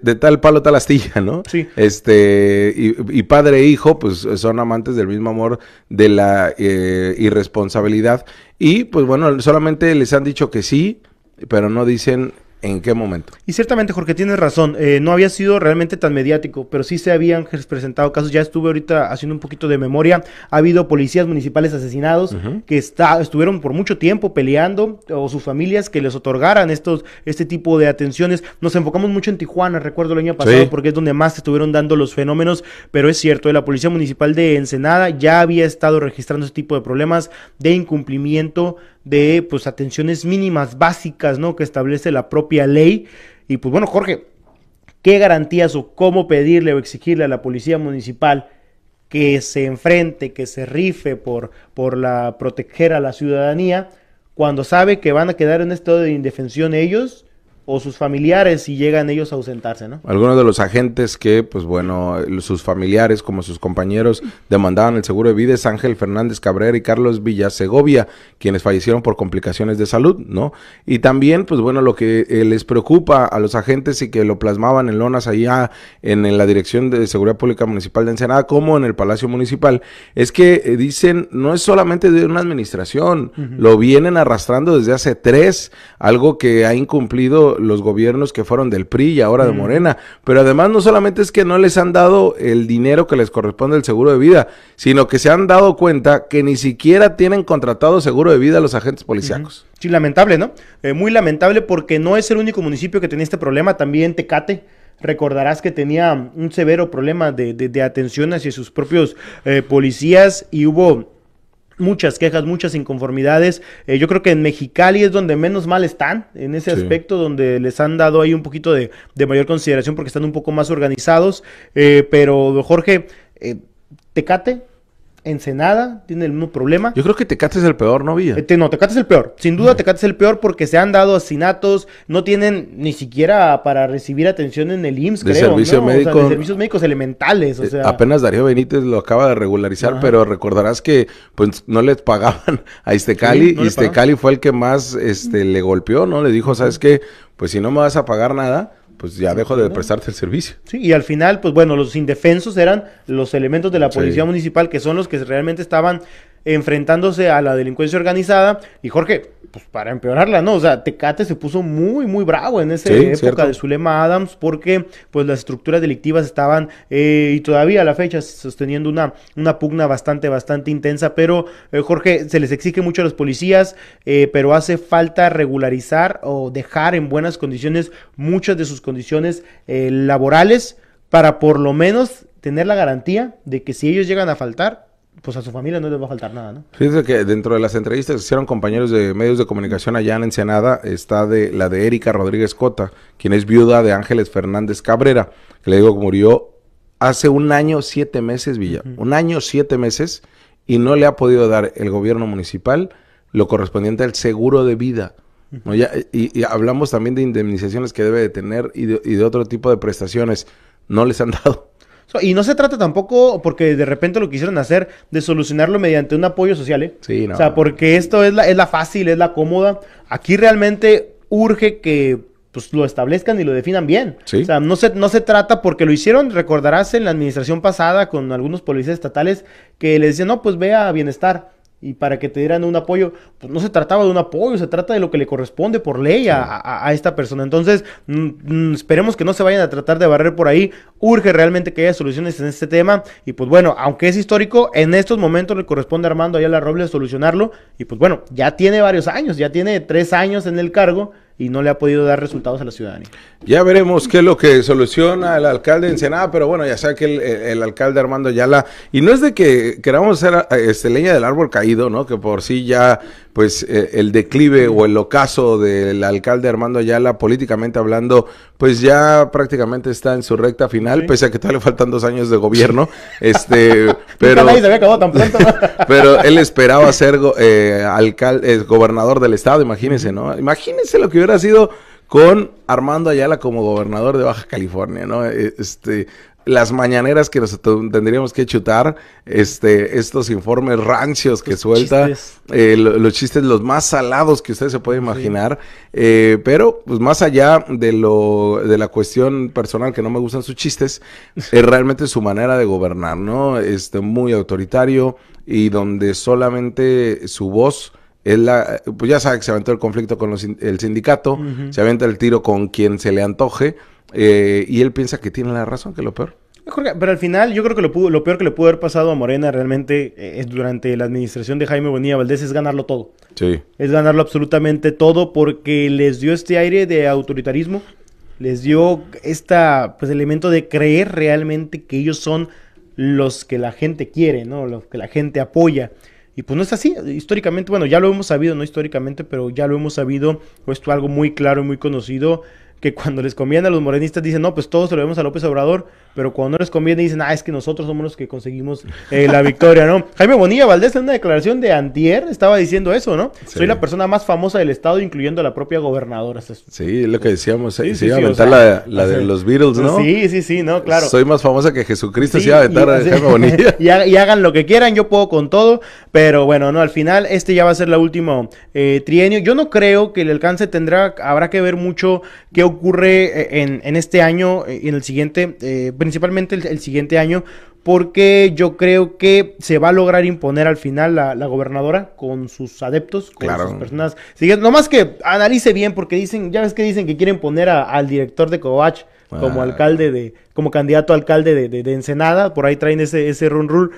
de, tal palo, tal astilla, ¿no? Sí. Este, y, y padre e hijo, pues son amantes del mismo amor de la eh, irresponsabilidad. Y pues bueno, solamente les han dicho que sí, pero no dicen ¿En qué momento? Y ciertamente, Jorge, tienes razón. Eh, no había sido realmente tan mediático, pero sí se habían presentado casos. Ya estuve ahorita haciendo un poquito de memoria. Ha habido policías municipales asesinados que estuvieron por mucho tiempo peleando o sus familias que les otorgaran estos, este tipo de atenciones. Nos enfocamos mucho en Tijuana, recuerdo el año pasado, porque es donde más se estuvieron dando los fenómenos. Pero es cierto, eh, la Policía Municipal de Ensenada ya había estado registrando este tipo de problemas de incumplimiento de pues atenciones mínimas básicas, ¿no? Que establece la propia ley. Y pues bueno, Jorge, ¿qué garantías o cómo pedirle o exigirle a la policía municipal que se enfrente, que se rife por, por la proteger a la ciudadanía cuando sabe que van a quedar en estado de indefensión ellos o sus familiares si llegan ellos a ausentarse, ¿no? Algunos de los agentes que, pues bueno, sus familiares como sus compañeros demandaban el seguro de vida es Ángel Fernández Cabrera y Carlos Villasegovia, quienes fallecieron por complicaciones de salud, ¿no? Y también, pues bueno, lo que eh, les preocupa a los agentes y que lo plasmaban en lonas allá ah, en, la Dirección de Seguridad Pública Municipal de Ensenada, como en el Palacio Municipal, es que eh, dicen, no es solamente de una administración, lo vienen arrastrando desde hace tres, algo que ha incumplido los gobiernos que fueron del PRI y ahora de Morena. Pero además no solamente es que no les han dado el dinero que les corresponde el seguro de vida, sino que se han dado cuenta que ni siquiera tienen contratado seguro de vida los agentes policíacos. Sí, lamentable, ¿no? Eh, muy lamentable porque no es el único municipio que tenía este problema, también Tecate recordarás que tenía un severo problema de, de, de atención hacia sus propios eh, policías y hubo muchas quejas, muchas inconformidades. Eh, yo creo que en Mexicali es donde menos mal están, en ese aspecto, donde les han dado ahí un poquito de, mayor consideración porque están un poco más organizados. Pero, eh, pero, Jorge, ¿te eh, Tecate Ensenada tiene el mismo problema. Yo creo que Tecate es el peor, ¿no, Villa? Eh, no, Tecate es el peor. Sin duda, mm. Tecate es el peor porque se han dado asesinatos, no tienen ni siquiera para recibir atención en el IMSS, creo, Servicio ¿no? médico, servicios médicos elementales, o eh, sea. apenas Darío Benítez lo acaba de regularizar, pero recordarás que pues no les pagaban a Istecali. Cali y Istecali fue el que más este, le golpeó, ¿no? Le dijo, ¿sabes qué? Pues si no me vas a pagar nada pues ya dejo de prestarte el servicio. Sí, y al final, pues bueno, los indefensos eran los elementos de la policía municipal que son los que realmente estaban enfrentándose a la delincuencia organizada. Y Jorge, pues para empeorarla, ¿no? O sea, Tecate se puso muy, muy bravo en esa época de Zulema Adams porque pues las estructuras delictivas estaban eh, y todavía a la fecha sosteniendo una, una pugna bastante, bastante intensa. Pero, eh, Jorge, se les exige mucho a los policías, eh, pero hace falta regularizar o dejar en buenas condiciones muchas de sus condiciones laborales para por lo menos tener la garantía de que si ellos llegan a faltar, pues a su familia no le va a faltar nada, ¿no? Fíjate que dentro de las entrevistas que hicieron compañeros de medios de comunicación allá en Ensenada está de la de Erika Rodríguez Cota, quien es viuda de Ángeles Fernández Cabrera, que le digo que murió hace un año, siete meses, Villa. Un año, siete meses, y no le ha podido dar el gobierno municipal lo correspondiente al seguro de vida. ya, y, hablamos también de indemnizaciones que debe de tener y de otro tipo de prestaciones. No les han dado. Y no se trata tampoco, porque de repente lo quisieron hacer, de solucionarlo mediante un apoyo social, ¿eh? O sea, porque esto es la, es la fácil, es la cómoda. Aquí realmente urge que pues lo establezcan y lo definan bien. O sea, no se, no se trata, porque lo hicieron, recordarás en la administración pasada con algunos policías estatales que les decían, no, pues vea bienestar y para que te dieran un apoyo, pues no se trataba de un apoyo, se trata de lo que le corresponde por ley a, a, esta persona. Entonces, mm, mm, esperemos que no se vayan a tratar de barrer por ahí. Urge realmente que haya soluciones en este tema. Y pues bueno, aunque es histórico, en estos momentos le corresponde a Armando Ayala Robles solucionarlo. Y pues bueno, ya tiene varios años, ya tiene tres años en el cargo y no le ha podido dar resultados a la ciudadanía. Ya veremos qué es lo que soluciona el alcalde en Ensenada, pero bueno, ya sabe que el, alcalde Armando Ayala, y no es de que queramos ser este, leña del árbol caído, ¿no? Que por sí ya, pues, eh, el declive o el ocaso del alcalde Armando Ayala, políticamente hablando, pues ya prácticamente está en su recta final, pese a que todavía le faltan dos años de gobierno, este, Pero, él esperaba ser eh, alcalde, eh, gobernador del estado, imagínense, ¿no? Imagínense lo que hubiera sido con Armando Ayala como gobernador de Baja California, ¿no? Eh, este, las mañaneras que nos tendríamos que chutar, este, estos informes rancios que suelta, eh, los chistes los más salados que usted se puede imaginar, eh, pero pues más allá de lo de la cuestión personal que no me gustan sus chistes, es realmente su manera de gobernar, ¿no? Este, muy autoritario y donde solamente su voz es la, pues ya sabe que se aventó el conflicto con el sindicato, se avienta el tiro con quien se le antoje eh, y él piensa que tiene la razón, que lo peor. Pero al final, yo creo que lo, lo peor que le pudo haber pasado a Morena realmente eh, es durante la administración de Jaime Bonilla Valdés es ganarlo todo. Sí. Es ganarlo absolutamente todo porque les dio este aire de autoritarismo, les dio este pues elemento de creer realmente que ellos son los que la gente quiere, ¿no? Los que la gente apoya. Y pues no es así, históricamente, bueno, ya lo hemos sabido, no históricamente, pero ya lo hemos sabido, puesto algo muy claro, y muy conocido, que cuando les conviene a los morenistas dicen, no, pues todos se lo vemos a López Obrador, pero cuando no les conviene dicen, ah, es que nosotros somos los que conseguimos eh, la victoria, ¿no? Jaime Bonilla Valdés en una declaración de antier estaba diciendo eso, ¿no? Soy la persona más famosa del estado, incluyendo a la propia gobernadora. Sí, lo que decíamos, eh, se iba a aventar la, de los Beatles, ¿no? Sí, sí, sí, no, claro. Soy más famosa que Jesucristo, se iba a aventar a Jaime Bonilla. y, hagan lo que quieran, yo puedo con todo, pero bueno, no, al final este ya va a ser la último eh, trienio. Yo no creo que el alcance tendrá, habrá que ver mucho qué ocurre eh, en, en este año y eh, en el siguiente, eh, principalmente el, siguiente año, porque yo creo que se va a lograr imponer al final la, la gobernadora con sus adeptos, con claro. sus personas. Siguiente, nomás que analice bien, porque dicen, ya ves que dicen que quieren poner al director de Covach como ah. alcalde de, como candidato alcalde de, de, Ensenada, por ahí traen ese, ese run rule.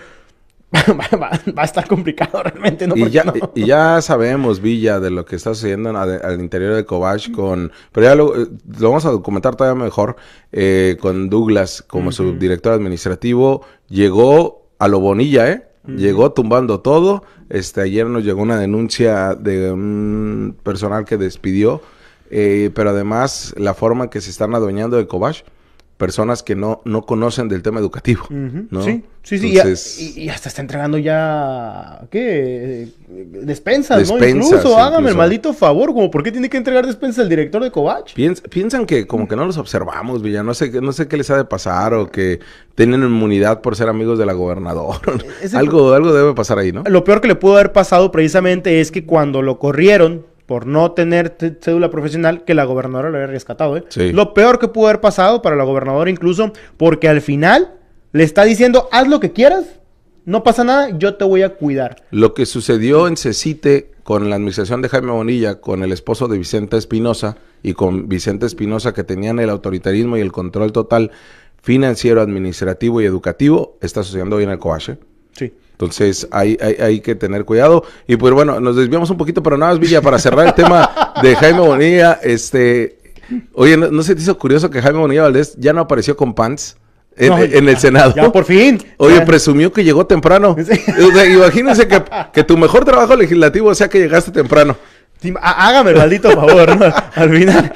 va, a estar complicado realmente, ¿no? Y ya, y ya, sabemos, Villa, de lo que está sucediendo al, interior de Kovács con... Pero ya lo, eh, lo, vamos a documentar todavía mejor eh, con Douglas como director subdirector administrativo. Llegó a lo Bonilla, ¿eh? Llegó tumbando todo. Este, ayer nos llegó una denuncia de un personal que despidió. Eh, pero además, la forma en que se están adueñando de Kovács personas que no, no conocen del tema educativo. ¿no? Sí, sí, sí. Y, hasta está entregando ya, ¿qué? Eh, despensas, ¿no? Incluso, hágame el maldito favor, como ¿por qué tiene que entregar despensas el director de Covach? piensan que como que no los observamos, Villa, no sé, no sé qué les ha de pasar o que tienen inmunidad por ser amigos de la gobernadora. algo, algo debe pasar ahí, ¿no? Lo peor que le pudo haber pasado precisamente es que cuando lo corrieron por no tener cédula profesional que la gobernadora lo había rescatado. ¿eh? Lo peor que pudo haber pasado para la gobernadora incluso, porque al final le está diciendo, haz lo que quieras, no pasa nada, yo te voy a cuidar. Lo que sucedió en Cecite con la administración de Jaime Bonilla, con el esposo de Vicente Espinosa y con Vicente Espinosa que tenían el autoritarismo y el control total financiero, administrativo y educativo, está sucediendo hoy en el Coache. Sí. Entonces hay, hay, que tener cuidado. Y pues bueno, nos desviamos un poquito, pero nada más, Villa, para cerrar el tema de Jaime Bonilla, este, oye, ¿no, se te hizo curioso que Jaime Bonilla Valdés ya no apareció con pants? En, el Senado. Ya, por fin. Oye, presumió que llegó temprano. imagínense que, que tu mejor trabajo legislativo sea que llegaste temprano. Hágame el maldito favor, ¿no? Al final.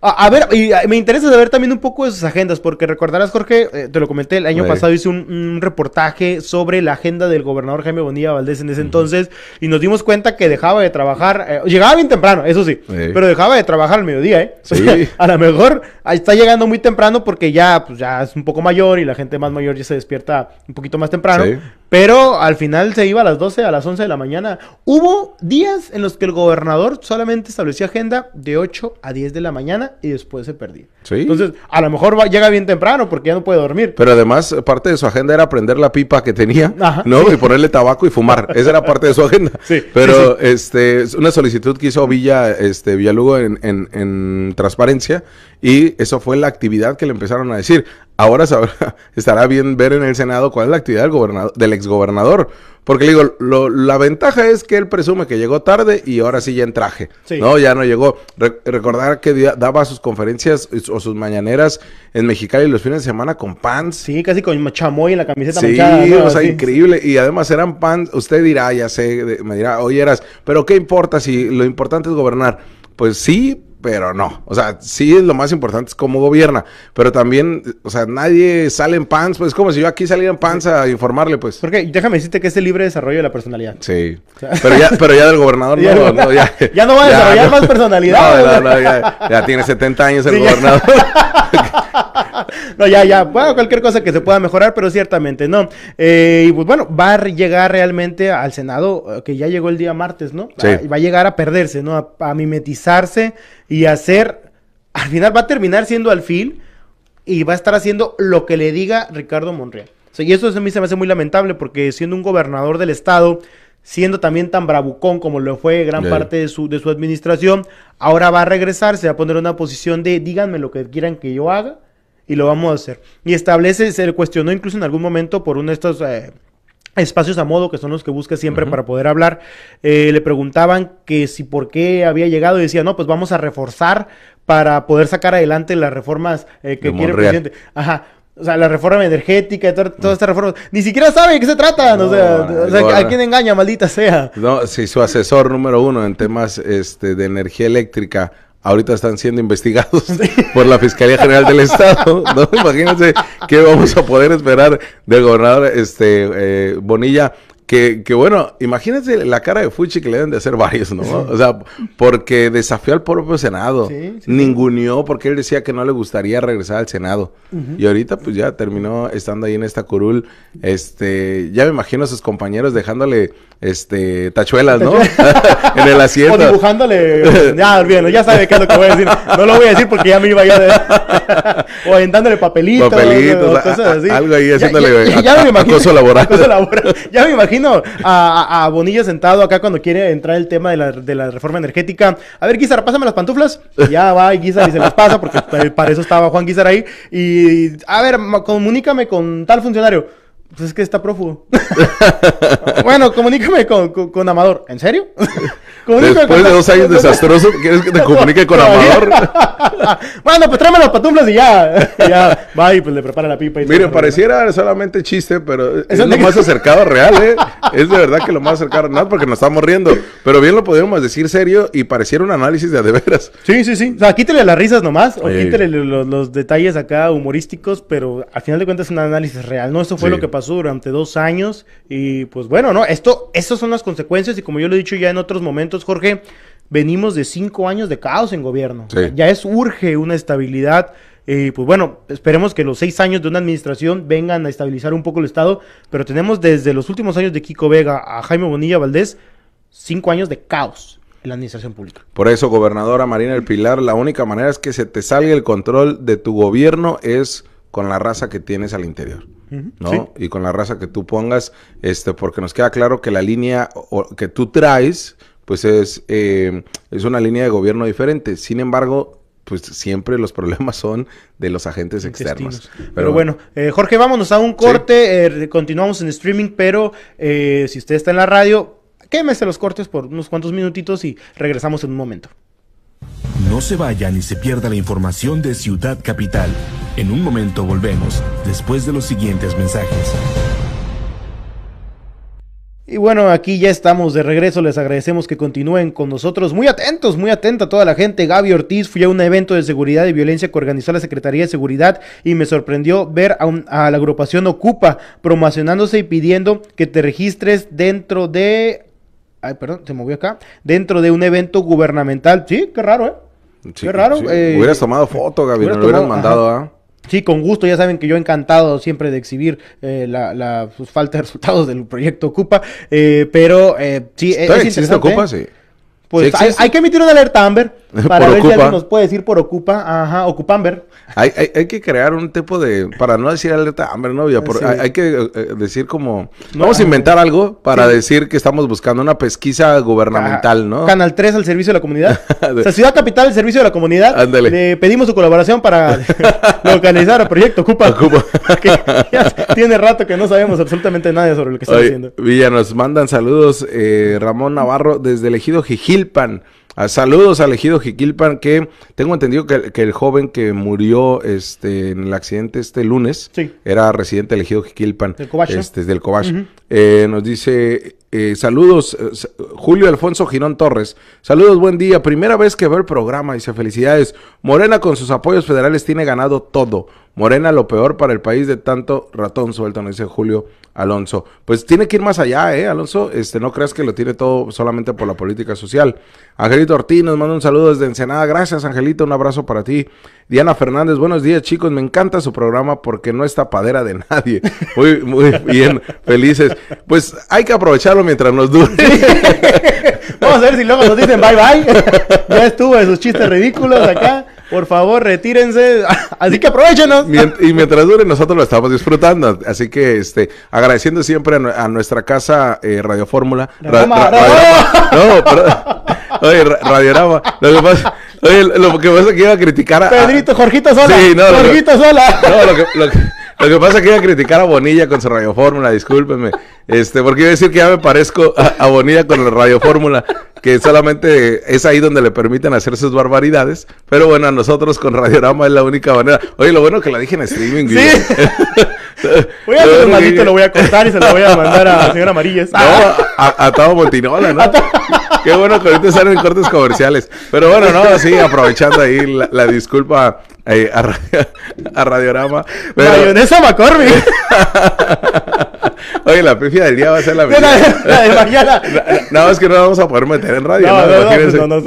A, ver, y ah, me interesa saber también un poco de sus agendas, porque recordarás, Jorge, eh, te lo comenté, el año pasado hice un, reportaje sobre la agenda del gobernador Jaime Bonilla Valdés en ese entonces, y nos dimos cuenta que dejaba de trabajar, eh, llegaba bien temprano, eso sí, pero dejaba de trabajar al mediodía, ¿eh? a lo mejor ah, está llegando muy temprano porque ya, pues, ya es un poco mayor y la gente más mayor ya se despierta un poquito más temprano, pero al final se iba a las 12, a las 11 de la mañana. Hubo días en los que el gobernador solamente establecía agenda de 8 a 10 de la mañana y después se perdía. Entonces, a lo mejor llega bien temprano porque ya no puede dormir. Pero además, parte de su agenda era prender la pipa que tenía, ¿no? Y ponerle tabaco y fumar. Esa era parte de su agenda. Pero, este, una solicitud que hizo Villa, este, Villalugo en, en, en Transparencia y eso fue la actividad que le empezaron a decir ahora estará bien ver en el Senado cuál es la actividad del, gobernador, del exgobernador. Porque le digo, la ventaja es que él presume que llegó tarde y ahora sí ya en traje. No, ya no llegó. recordar que daba sus conferencias o sus mañaneras en Mexicali los fines de semana con pants. Sí, casi con chamoy en la camiseta sí, O sea, increíble. Y además eran pants. Usted dirá, ya sé, me dirá, oye, eras, pero ¿qué importa si lo importante es gobernar? Pues sí, pero no. O sea, sí lo más importante es cómo gobierna, pero también, o sea, nadie sale en pants, pues es como si yo aquí saliera en pants a informarle, pues. Porque déjame decirte que es el libre desarrollo de la personalidad. Sí. Pero ya, pero ya del gobernador no, ya, ya no va a desarrollar más personalidad. No, no, ya, tiene 70 años el gobernador. no, ya, ya, bueno, cualquier cosa que se pueda mejorar, pero ciertamente no. Eh, y pues bueno, va a llegar realmente al Senado, eh, que ya llegó el día martes, ¿no? Va, a llegar a perderse, ¿no? A, mimetizarse y a hacer, al final va a terminar siendo al fin y va a estar haciendo lo que le diga Ricardo Monreal. y eso a mí se me hace muy lamentable porque siendo un gobernador del estado, siendo también tan bravucón como lo fue gran parte de su, de su administración, ahora va a regresar, se va a poner una posición de díganme lo que quieran que yo haga, y lo vamos a hacer. Y establece, se le cuestionó incluso en algún momento por uno de estos eh, espacios a modo, que son los que busca siempre para poder hablar, eh, le preguntaban que si por qué había llegado y decía, no, pues vamos a reforzar para poder sacar adelante las reformas eh, que quiere el presidente. Ajá. O sea, la reforma energética, toda, estas esta reforma. Ni siquiera sabe de qué se trata, o sea, ¿a quién engaña, maldita sea? No, si su asesor número uno en temas este, de energía eléctrica ahorita están siendo investigados por la Fiscalía General del Estado. ¿no? Imagínense qué vamos a poder esperar del gobernador este, eh, Bonilla. Que, bueno, imagínense la cara de Fuchi que le deben de hacer varios, ¿no? O sea, porque desafió al propio Senado. Ninguneó porque él decía que no le gustaría regresar al Senado. Y ahorita pues ya terminó estando ahí en esta curul. Este, ya me imagino a sus compañeros dejándole este, tachuelas, ¿no? en el asiento. O dibujándole, ya, bien ya sabe qué es lo que voy a decir. No lo voy a decir porque ya me iba a de... o dándole papelitos. Papelitos, o, así. algo ahí haciéndole ya, me imagino, laboral. Ya me imagino a, a, Bonilla sentado acá cuando quiere entrar el tema de la, de la reforma energética. A ver, Guizar, pásame las pantuflas. Ya va Guizar y se las pasa porque para eso estaba Juan Guizar ahí. Y, a ver, comunícame con tal funcionario pues es que está prófugo. bueno, comunícame con, con, Amador. ¿En serio? Después de dos años desastrosos, ¿quieres que te comunique con Amador? bueno, pues tráeme las patumbles y ya. ya va y pues le prepara la pipa. Y Miren, pareciera solamente chiste, pero es, lo más acercado a real, ¿eh? es de verdad que lo más acercado a no, porque nos estamos riendo. Pero bien lo podemos decir serio y pareciera un análisis de de veras. Sí, sí, sí. O sea, quítele las risas nomás o quítele quítale los, los, detalles acá humorísticos, pero al final de cuentas es un análisis real, ¿no? Eso fue lo que pasó durante dos años y pues bueno, ¿no? Esto, estas son las consecuencias y como yo lo he dicho ya en otros momentos, Jorge, venimos de cinco años de caos en gobierno. Ya es urge una estabilidad. y pues bueno, esperemos que los seis años de una administración vengan a estabilizar un poco el Estado, pero tenemos desde los últimos años de Kiko Vega a Jaime Bonilla Valdés cinco años de caos en la administración pública. Por eso, gobernadora Marina del Pilar, la única manera es que se te salga el control de tu gobierno es con la raza que tienes al interior. ¿no? Y con la raza que tú pongas, este, porque nos queda claro que la línea que tú traes, pues es, eh, es una línea de gobierno diferente. Sin embargo, pues siempre los problemas son de los agentes externos. Pero, bueno, eh, Jorge, vámonos a un corte, eh, continuamos en streaming, pero si usted está en la radio, quémese los cortes por unos cuantos minutitos y regresamos en un momento. No se vaya ni se pierda la información de Ciudad Capital. En un momento volvemos, después de los siguientes mensajes. Y bueno, aquí ya estamos de regreso, les agradecemos que continúen con nosotros, muy atentos, muy atenta toda la gente. Gaby Ortiz fui a un evento de seguridad y violencia que organizó la Secretaría de Seguridad y me sorprendió ver a, a la agrupación Ocupa promocionándose y pidiendo que te registres dentro de... Ay, perdón, se movió acá. Dentro de un evento gubernamental. Sí, qué raro, ¿eh? Qué raro. Eh, hubieras tomado foto, Gaby, lo hubieras mandado a... ¿ah? Sí, con gusto, ya saben que yo he encantado siempre de exhibir sus eh, la, pues, falta de resultados del proyecto Ocupa, eh, pero eh, sí, es, sí. Pues hay, hay, que emitir una alerta, Amber. Para ver si alguien nos puede decir por Ocupa, ajá, Ocupamber. Hay, hay, que crear un tipo de, para no decir alerta Amber, no, ya hay, que eh, eh, decir como, vamos a inventar algo para decir que estamos buscando una pesquisa gubernamental, ¿no? Canal 3 al servicio de la comunidad. o Ciudad Capital al servicio de la comunidad. Ándale. Le pedimos su colaboración para localizar el proyecto Ocupa. Ocupa. tiene rato que no sabemos absolutamente nada sobre lo que está haciendo. Villa, nos mandan saludos eh, Ramón Navarro desde el ejido Jijilpan. Ah, saludos al ejido Jiquilpan, que tengo entendido que, el joven que murió este, en el accidente este lunes era residente del ejido Jiquilpan. Del Cobacho. Este, del Cobacho. Eh, nos dice eh, saludos, eh, Julio Alfonso Girón Torres. Saludos, buen día. Primera vez que veo el programa, dice felicidades. Morena con sus apoyos federales tiene ganado todo. Morena lo peor para el país de tanto ratón suelto, nos dice Julio Alonso. Pues tiene que ir más allá, ¿eh, Alonso? Este, no creas que lo tiene todo solamente por la política social. Angelito Ortiz nos manda un saludo desde Ensenada. Gracias, Angelito, un abrazo para ti. Diana Fernández, buenos días, chicos. Me encanta su programa porque no está tapadera de nadie. Muy, muy bien, felices. Pues hay que aprovecharlo mientras nos dure. Vamos a ver si luego nos dicen bye bye. ya estuvo de sus chistes ridículos acá. Por favor, retírense. Así que aprovechenos. Y mientras dure, nosotros lo estamos disfrutando. Así que este, agradeciendo siempre a, nuestra casa eh, Radio Fórmula. Radio radio no, perdón. Oye, Radiorama. Lo que pasa, oye, lo que pasa es que iba a criticar a. Pedrito, Jorgito Sola. Sí, Jorgito Sola. No, lo que lo que pasa es que iba a criticar a Bonilla con su radiofórmula, Fórmula, discúlpeme. Este, porque iba a decir que ya me parezco a, Bonilla con la radiofórmula que solamente es ahí donde le permiten hacer sus barbaridades. Pero bueno, a nosotros con Radiorama es la única manera. Oye, lo bueno que la dije en streaming. Sí. voy a hacer un maldito, lo voy a cortar y se lo voy a mandar a la señora Amarillas. No, a, a Tavo Montinola, ¿no? Qué bueno que ahorita salen cortes comerciales. Pero bueno, no, sí, aprovechando ahí la, disculpa eh, a, Radiorama. Pero... Mayonesa McCormick. Oye, la pifia del día va a ser la, la, la de mañana. Nada más que no la vamos a poder meter en radio.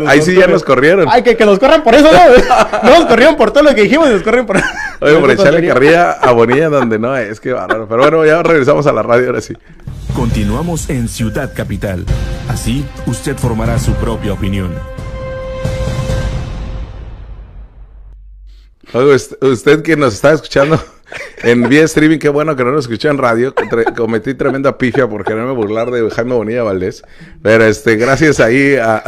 Ahí sí ya nos corrieron. Ay, que, que nos corran por eso, ¿no? no nos corrieron por todo lo que dijimos nos corren por. Oye, por echarle carrilla a Bonilla donde no es, que bárbaro. Pero bueno, ya regresamos a la radio ahora sí. Continuamos en Ciudad Capital. Así usted formará su propia opinión. Oye, usted que nos está escuchando. En vía streaming, qué bueno que no lo escuché en radio. cometí tremenda pifia por quererme burlar de Jaime Bonilla Valdés. Pero este, gracias ahí a,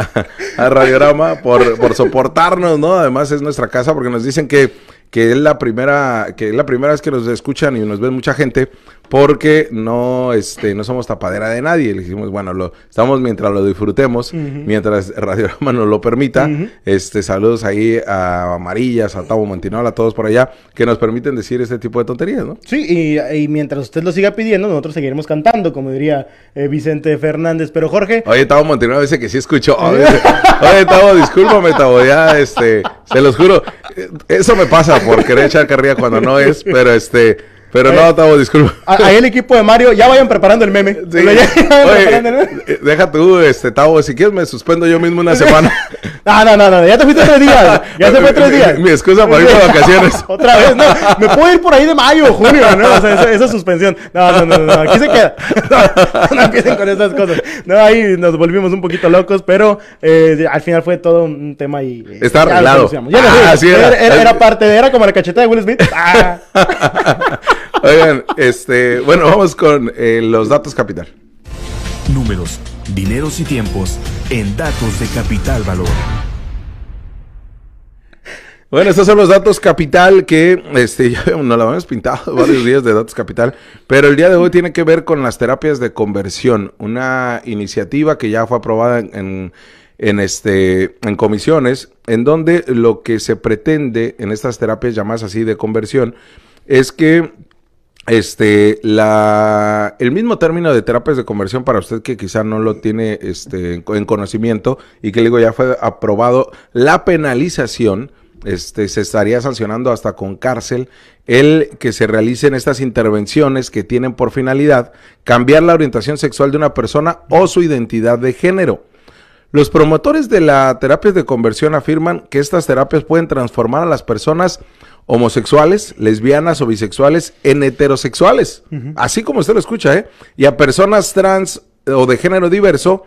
Radiorama por, por soportarnos, ¿no? Además es nuestra casa porque nos dicen que que es la primera que es la primera vez que nos escuchan y nos ven mucha gente porque no, este, no somos tapadera de nadie. Le dijimos, bueno, lo, estamos mientras lo disfrutemos, mientras Radio mientras nos lo permita. este, saludos ahí a Amarillas, a Tavo Montinola, a todos por allá, que nos permiten decir este tipo de tonterías, ¿no? Sí, y, mientras usted lo siga pidiendo, nosotros seguiremos cantando, como diría eh, Vicente Fernández. Pero Jorge... Oye, Tavo a dice que sí escuchó. Oye, Tavo, discúlpame, Tavo, ya, este, se los juro, eh, eso me pasa por querer echar carrera cuando no es, pero este... Pero eh, no, Tavo, disculpa. Ahí el equipo de Mario, ya vayan preparando el meme. Sí. Oye, eh, Deja tú, este, Tavo, si quieres me suspendo yo mismo una semana. no, no, no, no, ya te fuiste tres días. Ya se fue tres días. Mi, excusa para ir de vacaciones. Otra vez, no. Me puedo ir por ahí de mayo o junio, ¿no? O sea, esa, suspensión. No, no, no, no, aquí se queda. No, no empiecen con esas cosas. No, ahí nos volvimos un poquito locos, pero eh, al final fue todo un tema y... Eh, Está arreglado. Ah, era. Era, parte de... Era como la cacheta de Will Smith. Ah. Oigan, este, bueno, vamos con eh, los datos capital. Números, dineros y tiempos en datos de capital valor. Bueno, estos son los datos capital que este, ya no lo habíamos pintado varios días de datos capital, pero el día de hoy tiene que ver con las terapias de conversión, una iniciativa que ya fue aprobada en, en, este, en comisiones, en donde lo que se pretende en estas terapias llamadas así de conversión es que este, la, el mismo término de terapias de conversión para usted que quizá no lo tiene este, en conocimiento y que le digo ya fue aprobado, la penalización este, se estaría sancionando hasta con cárcel el que se realicen estas intervenciones que tienen por finalidad cambiar la orientación sexual de una persona o su identidad de género. Los promotores de las terapias de conversión afirman que estas terapias pueden transformar a las personas homosexuales, lesbianas o bisexuales en heterosexuales, así como usted lo escucha, ¿eh? Y a personas trans eh, o de género diverso,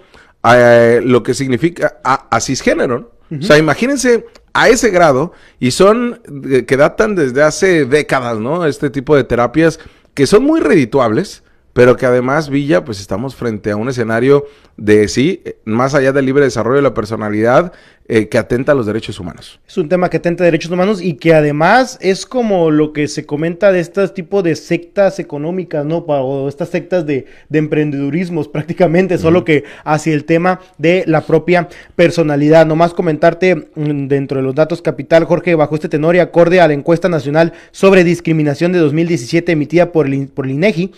eh, lo que significa a, cisgénero. O sea, imagínense a ese grado y son eh, que datan desde hace décadas, ¿no? Este tipo de terapias que son muy redituables pero que además Villa, pues estamos frente a un escenario de sí, más allá del libre desarrollo de la personalidad, eh, que atenta a los derechos humanos. Es un tema que atenta a derechos humanos y que además es como lo que se comenta de este tipo de sectas económicas, ¿no? O estas sectas de, de emprendedurismos prácticamente, solo que hacia el tema de la propia personalidad. Nomás comentarte mm, dentro de los datos capital, Jorge, bajo este tenor y acorde a la encuesta nacional sobre discriminación de 2017 emitida por el, por el INEGI,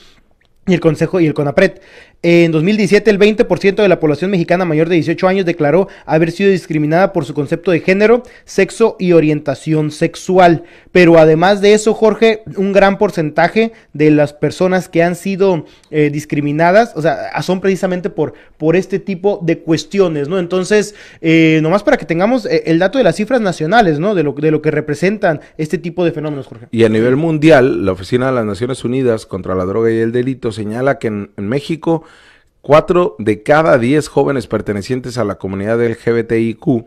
y el Consejo y el CONAPRET. En 2017, el 20% de la población mexicana mayor de 18 años declaró haber sido discriminada por su concepto de género, sexo y orientación sexual. Pero además de eso, Jorge, un gran porcentaje de las personas que han sido eh, discriminadas, o sea, son precisamente por, por este tipo de cuestiones, ¿no? Entonces, eh, nomás para que tengamos eh, el dato de las cifras nacionales, ¿no? De lo, de lo que representan este tipo de fenómenos, Jorge. Y a nivel mundial, la Oficina de las Naciones Unidas contra la Droga y el Delito señala que en México Cuatro de cada diez jóvenes pertenecientes a la comunidad LGBTIQ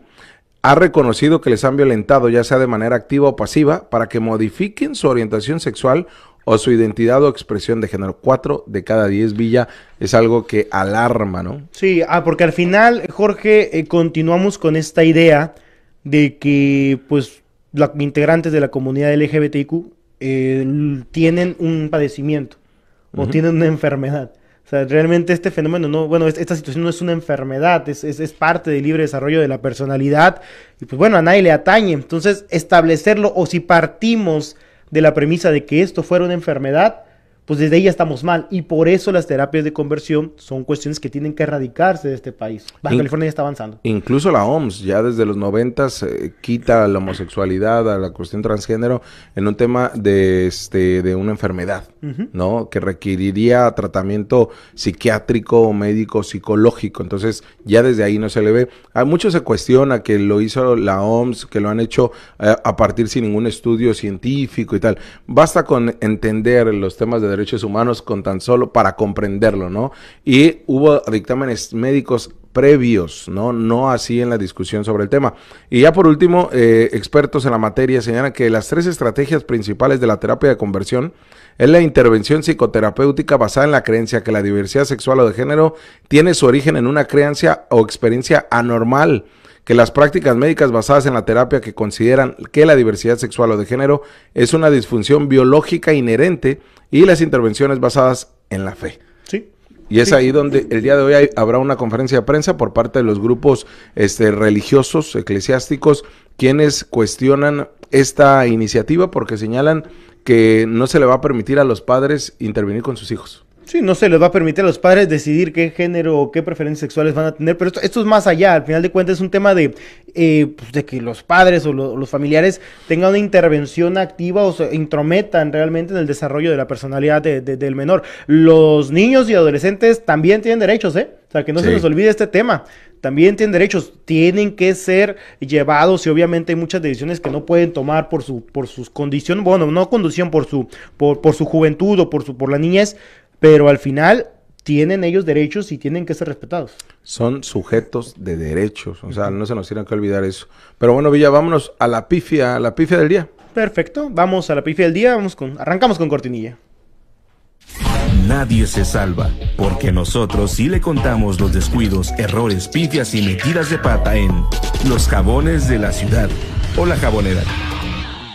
ha reconocido que les han violentado, ya sea de manera activa o pasiva, para que modifiquen su orientación sexual o su identidad o expresión de género. 4 de cada 10 Villa es algo que alarma, ¿no? Sí, ah, porque al final, Jorge, eh, continuamos con esta idea de que, pues, los integrantes de la comunidad LGBTIQ eh, tienen un padecimiento o tienen una enfermedad sea, realmente este fenómeno, no, bueno, esta situación no es una enfermedad, es, es, es, parte del libre desarrollo de la personalidad y pues bueno, a nadie le atañe. Entonces, establecerlo o si partimos de la premisa de que esto fuera una enfermedad, pues desde ahí ya estamos mal. Y por eso las terapias de conversión son cuestiones que tienen que erradicarse de este país. Baja California ya está avanzando. Incluso la OMS ya desde los 90 eh, quita la homosexualidad, a la cuestión transgénero, en un tema de, este, de una enfermedad, ¿no? Que requeriría tratamiento psiquiátrico, médico, psicológico. Entonces ya desde ahí no se le ve. Hay mucho se cuestiona que lo hizo la OMS, que lo han hecho eh, a partir sin ningún estudio científico y tal. Basta con entender los temas de derechos humanos con tan solo para comprenderlo, ¿no? Y hubo dictámenes médicos previos, ¿no? No así en la discusión sobre el tema. Y ya por último, eh, expertos en la materia señalan que las tres estrategias principales de la terapia de conversión es la intervención psicoterapéutica basada en la creencia que la diversidad sexual o de género tiene su origen en una creencia o experiencia anormal que las prácticas médicas basadas en la terapia que consideran que la diversidad sexual o de género es una disfunción biológica inherente y las intervenciones basadas en la fe. Sí. Y es ahí donde el día de hoy habrá una conferencia de prensa por parte de los grupos este, religiosos, eclesiásticos, quienes cuestionan esta iniciativa porque señalan que no se le va a permitir a los padres intervenir con sus hijos. Sí, no se les va a permitir a los padres decidir qué género o qué preferencias sexuales van a tener, pero esto, es más allá, al final de cuentas es un tema de, eh, pues, de que los padres o los familiares tengan una intervención activa o se intrometan realmente en el desarrollo de la personalidad del menor. Los niños y adolescentes también tienen derechos, ¿eh? O sea, que no se nos olvide este tema. También tienen derechos, tienen que ser llevados y obviamente hay muchas decisiones que no pueden tomar por su por sus condición, bueno, no condición por su por, por su juventud o por su por la niñez, pero al final tienen ellos derechos y tienen que ser respetados. Son sujetos de derechos, o sea, no se nos tiene que olvidar eso. Pero bueno, Villa, vámonos a la pifia, a la pifia del día. Perfecto, vamos a la pifia del día, vamos con, arrancamos con cortinilla. Nadie se salva, porque nosotros sí le contamos los descuidos, errores, pifias y metidas de pata en los jabones de la ciudad o la jabonera.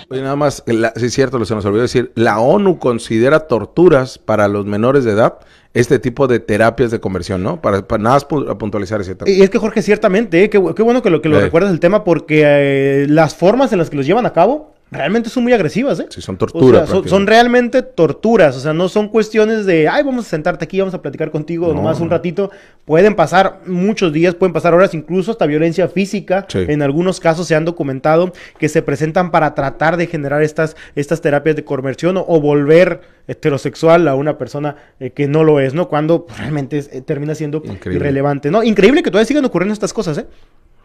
Oye, nada más, sí es cierto, lo se nos olvidó decir, la ONU considera torturas para los menores de edad este tipo de terapias de conversión, ¿no? Para, para nada puntualizar ese tema. Y es que Jorge, ciertamente, ¿eh? qué, bueno que lo, que lo recuerdas el tema, porque eh, las formas en las que los llevan a cabo realmente son muy agresivas, ¿eh? Sí, son torturas. son, realmente torturas, o sea, no son cuestiones de, ay, vamos a sentarte aquí, vamos a platicar contigo nomás un ratito. Pueden pasar muchos días, pueden pasar horas, incluso hasta violencia física. En algunos casos se han documentado que se presentan para tratar de generar estas, estas terapias de conversión o, volver heterosexual a una persona eh, que no lo es, ¿no? Cuando pues, realmente eh, termina siendo irrelevante, ¿no? Increíble que todavía sigan ocurriendo estas cosas, ¿eh?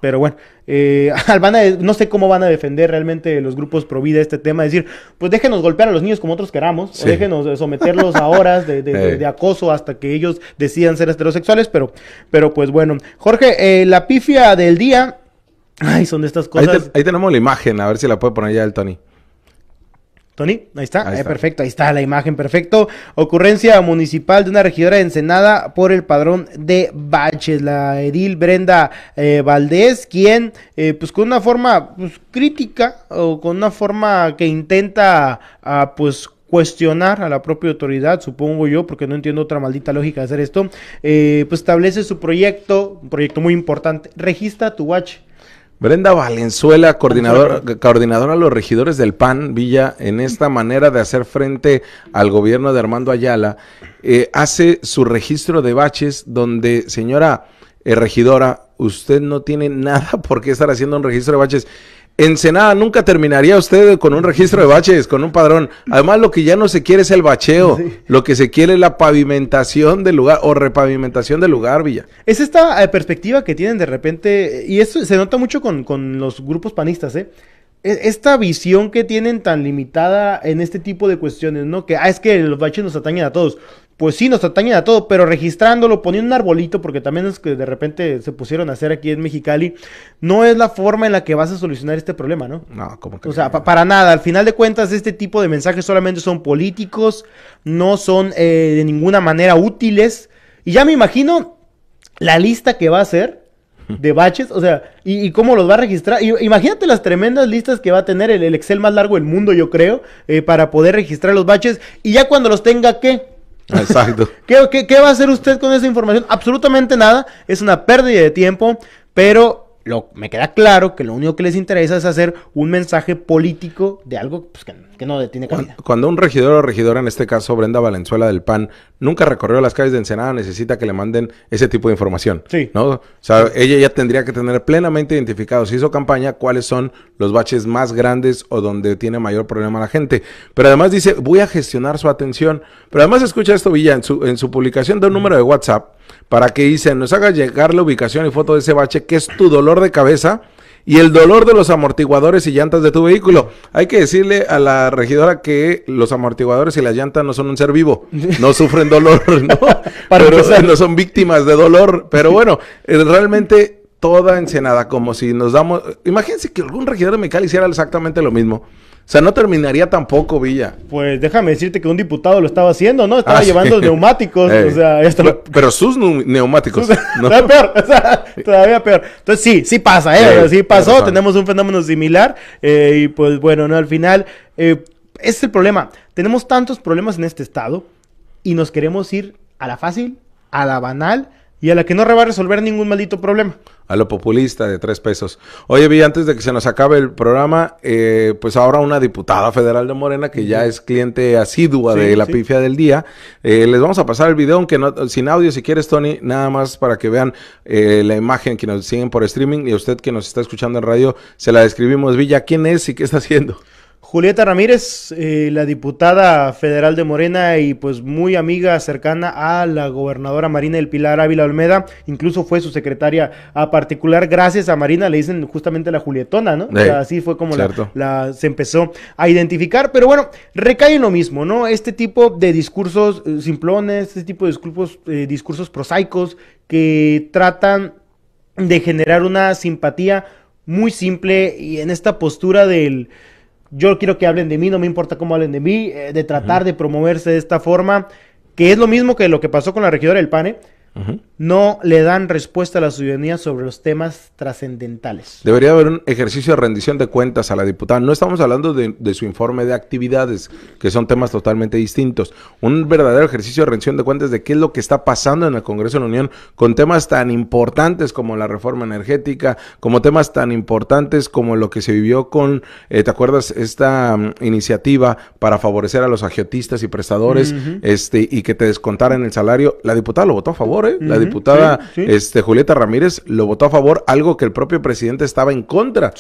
Pero bueno, eh, van no sé cómo van a defender realmente los grupos pro vida este tema. Es decir, pues déjenos golpear a los niños como otros queramos, o déjenos someterlos a horas de, de, acoso hasta que ellos decidan ser heterosexuales, pero, pero pues bueno. Jorge, eh, la pifia del día. Ay, son de estas cosas. Ahí, ahí, tenemos la imagen, a ver si la puede poner ya el Tony. Tony, ahí eh, está, perfecto, ahí está la imagen, perfecto. Ocurrencia municipal de una regidora encenada Ensenada por el padrón de baches, la edil Brenda eh, Valdés, quien eh, pues con una forma pues, crítica o con una forma que intenta ah, pues cuestionar a la propia autoridad, supongo yo, porque no entiendo otra maldita lógica de hacer esto, pues establece su proyecto, un proyecto muy importante, registra tu watch Brenda Valenzuela, coordinadora, coordinadora a los regidores del PAN Villa, en esta manera de hacer frente al gobierno de Armando Ayala, eh, hace su registro de baches donde, señora eh, regidora, usted no tiene nada por qué estar haciendo un registro de baches. Ensenada nunca terminaría usted con un registro de baches, con un padrón. Además, lo que ya no se quiere es el bacheo, lo que se quiere es la pavimentación del lugar o repavimentación del lugar, Villa. Es esta eh, perspectiva que tienen de repente, y eso se nota mucho con, con los grupos panistas, ¿eh? E, esta visión que tienen tan limitada en este tipo de cuestiones, ¿no? Que ah, es que los baches nos atañen a todos pues sí nos atañen a todo, pero registrándolo, poniendo un arbolito, porque también es que de repente se pusieron a hacer aquí en Mexicali, no es la forma en la que vas a solucionar este problema, ¿no? No, como que. O sea, para nada, al final de cuentas, este tipo de mensajes solamente son políticos, no son eh, de ninguna manera útiles, y ya me imagino la lista que va a ser de baches, o sea, y, cómo los va a registrar. imagínate las tremendas listas que va a tener el, Excel más largo del mundo, yo creo, eh, para poder registrar los baches. Y ya cuando los tenga, ¿qué? Exacto. ¿Qué, va a hacer usted con esa información? Absolutamente nada. Es una pérdida de tiempo, pero lo, me queda claro que lo único que les interesa es hacer un mensaje político de algo pues, que, no tiene cabida. Cuando, un regidor o regidora, en este caso Brenda Valenzuela del PAN, nunca recorrió las calles de Ensenada, necesita que le manden ese tipo de información. Sí. ¿no? O sea, ella ya tendría que tener plenamente identificado si hizo campaña, cuáles son los baches más grandes o donde tiene mayor problema la gente. Pero además dice, voy a gestionar su atención. Pero además escucha esto, Villa, en su, en su publicación de un número de WhatsApp para que dicen nos haga llegar la ubicación y foto de ese bache que es tu dolor de cabeza y el dolor de los amortiguadores y llantas de tu vehículo. Hay que decirle a la regidora que los amortiguadores y las llantas no son un ser vivo, no sufren dolor, ¿no? pero, son víctimas de dolor, pero bueno, eh, realmente toda Ensenada, como si nos damos... Imagínense que algún regidor de Mexicali hiciera exactamente lo mismo sea, no terminaría tampoco, Villa. Pues déjame decirte que un diputado lo estaba haciendo, ¿no? Estaba ah, llevando neumáticos. O sea, pero, sus neumáticos. ¿no? Todavía peor. todavía peor. Entonces sí, sí pasa, ¿eh? sí, pasó. Tenemos un fenómeno similar. Eh, y pues bueno, ¿no? Al final, eh, ese es el problema. Tenemos tantos problemas en este estado y nos queremos ir a la fácil, a la banal y a la que no va a resolver ningún maldito problema. A lo populista de tres pesos. Oye, Vi, antes de que se nos acabe el programa, eh, pues ahora una diputada federal de Morena que ya es cliente asidua de la pifia del día. Eh, les vamos a pasar el video, aunque sin audio, si quieres, Tony, nada más para que vean eh, la imagen que nos siguen por streaming y a usted que nos está escuchando en radio, se la describimos. Villa, ¿quién es y qué está haciendo? Julieta Ramírez, eh, la diputada federal de Morena y pues muy amiga cercana a la gobernadora Marina del Pilar Ávila Olmeda, incluso fue su secretaria a particular, gracias a Marina le dicen justamente la Julietona, ¿no? así fue como la, la, se empezó a identificar, pero bueno, recae en lo mismo, ¿no? Este tipo de discursos eh, simplones, este tipo de discursos, eh, discursos prosaicos que tratan de generar una simpatía muy simple y en esta postura del yo quiero que hablen de mí, no me importa cómo hablen de mí, eh, de tratar de promoverse de esta forma, que es lo mismo que lo que pasó con la regidora del PANE no le dan respuesta a la ciudadanía sobre los temas trascendentales. Debería haber un ejercicio de rendición de cuentas a la diputada. No estamos hablando de, su informe de actividades, que son temas totalmente distintos. Un verdadero ejercicio de rendición de cuentas de qué es lo que está pasando en el Congreso de la Unión con temas tan importantes como la reforma energética, como temas tan importantes como lo que se vivió con, eh, ¿te acuerdas? Esta mm, iniciativa para favorecer a los agiotistas y prestadores este, y que te descontaran el salario. La diputada lo votó a favor. ¿eh? La diputada Este, Julieta Ramírez lo votó a favor, algo que el propio presidente estaba en contra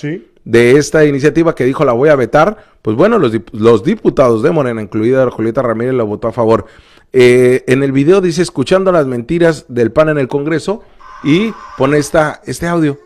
de esta iniciativa que dijo la voy a vetar. Pues bueno, los, diputados de Morena, incluida Julieta Ramírez, lo votó a favor. Eh, en el video dice, escuchando las mentiras del PAN en el Congreso, y pone esta, este audio.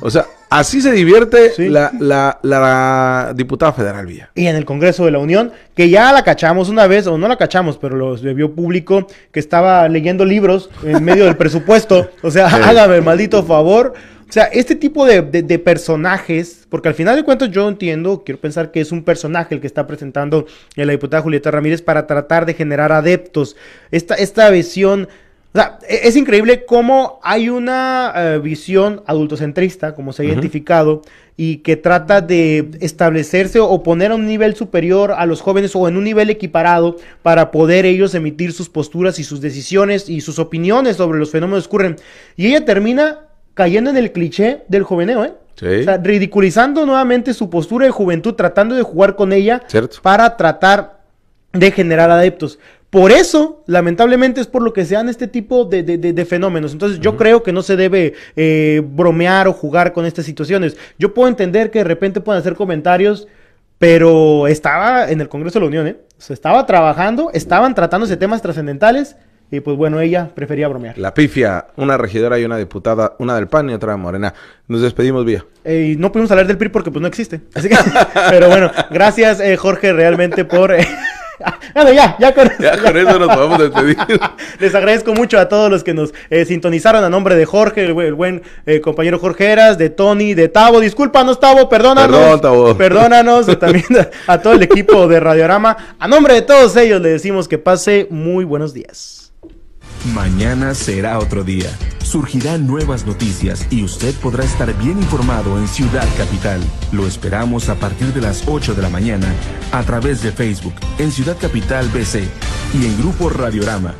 O sea, Así se divierte la, diputada federal Villa. Y en el Congreso de la Unión, que ya la cachamos una vez, o no la cachamos, pero los vio público, que estaba leyendo libros en medio del presupuesto. O sea, hágame el maldito favor. O sea, este tipo de, personajes, porque al final de cuentas yo entiendo, quiero pensar que es un personaje el que está presentando la diputada Julieta Ramírez para tratar de generar adeptos. esta visión sea, e-, es increíble cómo hay una eh, visión adultocentrista, como se ha identificado, y que trata de establecerse o poner a un nivel superior a los jóvenes o en un nivel equiparado para poder ellos emitir sus posturas y sus decisiones y sus opiniones sobre los fenómenos que ocurren. Y ella termina cayendo en el cliché del joveneo, ¿eh? O sea, ridiculizando nuevamente su postura de juventud, tratando de jugar con ella para tratar de generar adeptos. Por eso, lamentablemente, es por lo que sean este tipo de, fenómenos. Entonces, yo creo que no se debe eh, bromear o jugar con estas situaciones. Yo puedo entender que de repente puedan hacer comentarios, pero estaba en el Congreso de la Unión, ¿eh? Se estaba trabajando, estaban tratándose temas trascendentales. Y pues bueno, ella prefería bromear. La pifia, una regidora y una diputada, una del PAN y otra de Morena. Nos despedimos vía. Eh, y no pudimos hablar del PRI porque pues no existe. Así que, pero bueno, gracias eh, Jorge realmente por... bueno, ya, con eso. Ya, con nos vamos a despedir. Les agradezco mucho a todos los que nos eh, sintonizaron a nombre de Jorge, el, buen eh, compañero Jorge Eras de Tony, de Tavo. Discúlpanos, Tavo, perdónanos. Perdón, Tavo. Perdónanos. también a, a todo el equipo de Radiorama. A nombre de todos ellos le decimos que pase muy buenos días. Mañana será otro día. Surgirán nuevas noticias y usted podrá estar bien informado en Ciudad Capital. Lo esperamos a partir de las 8 de la mañana a través de Facebook en Ciudad Capital BC y en Grupo Radiorama.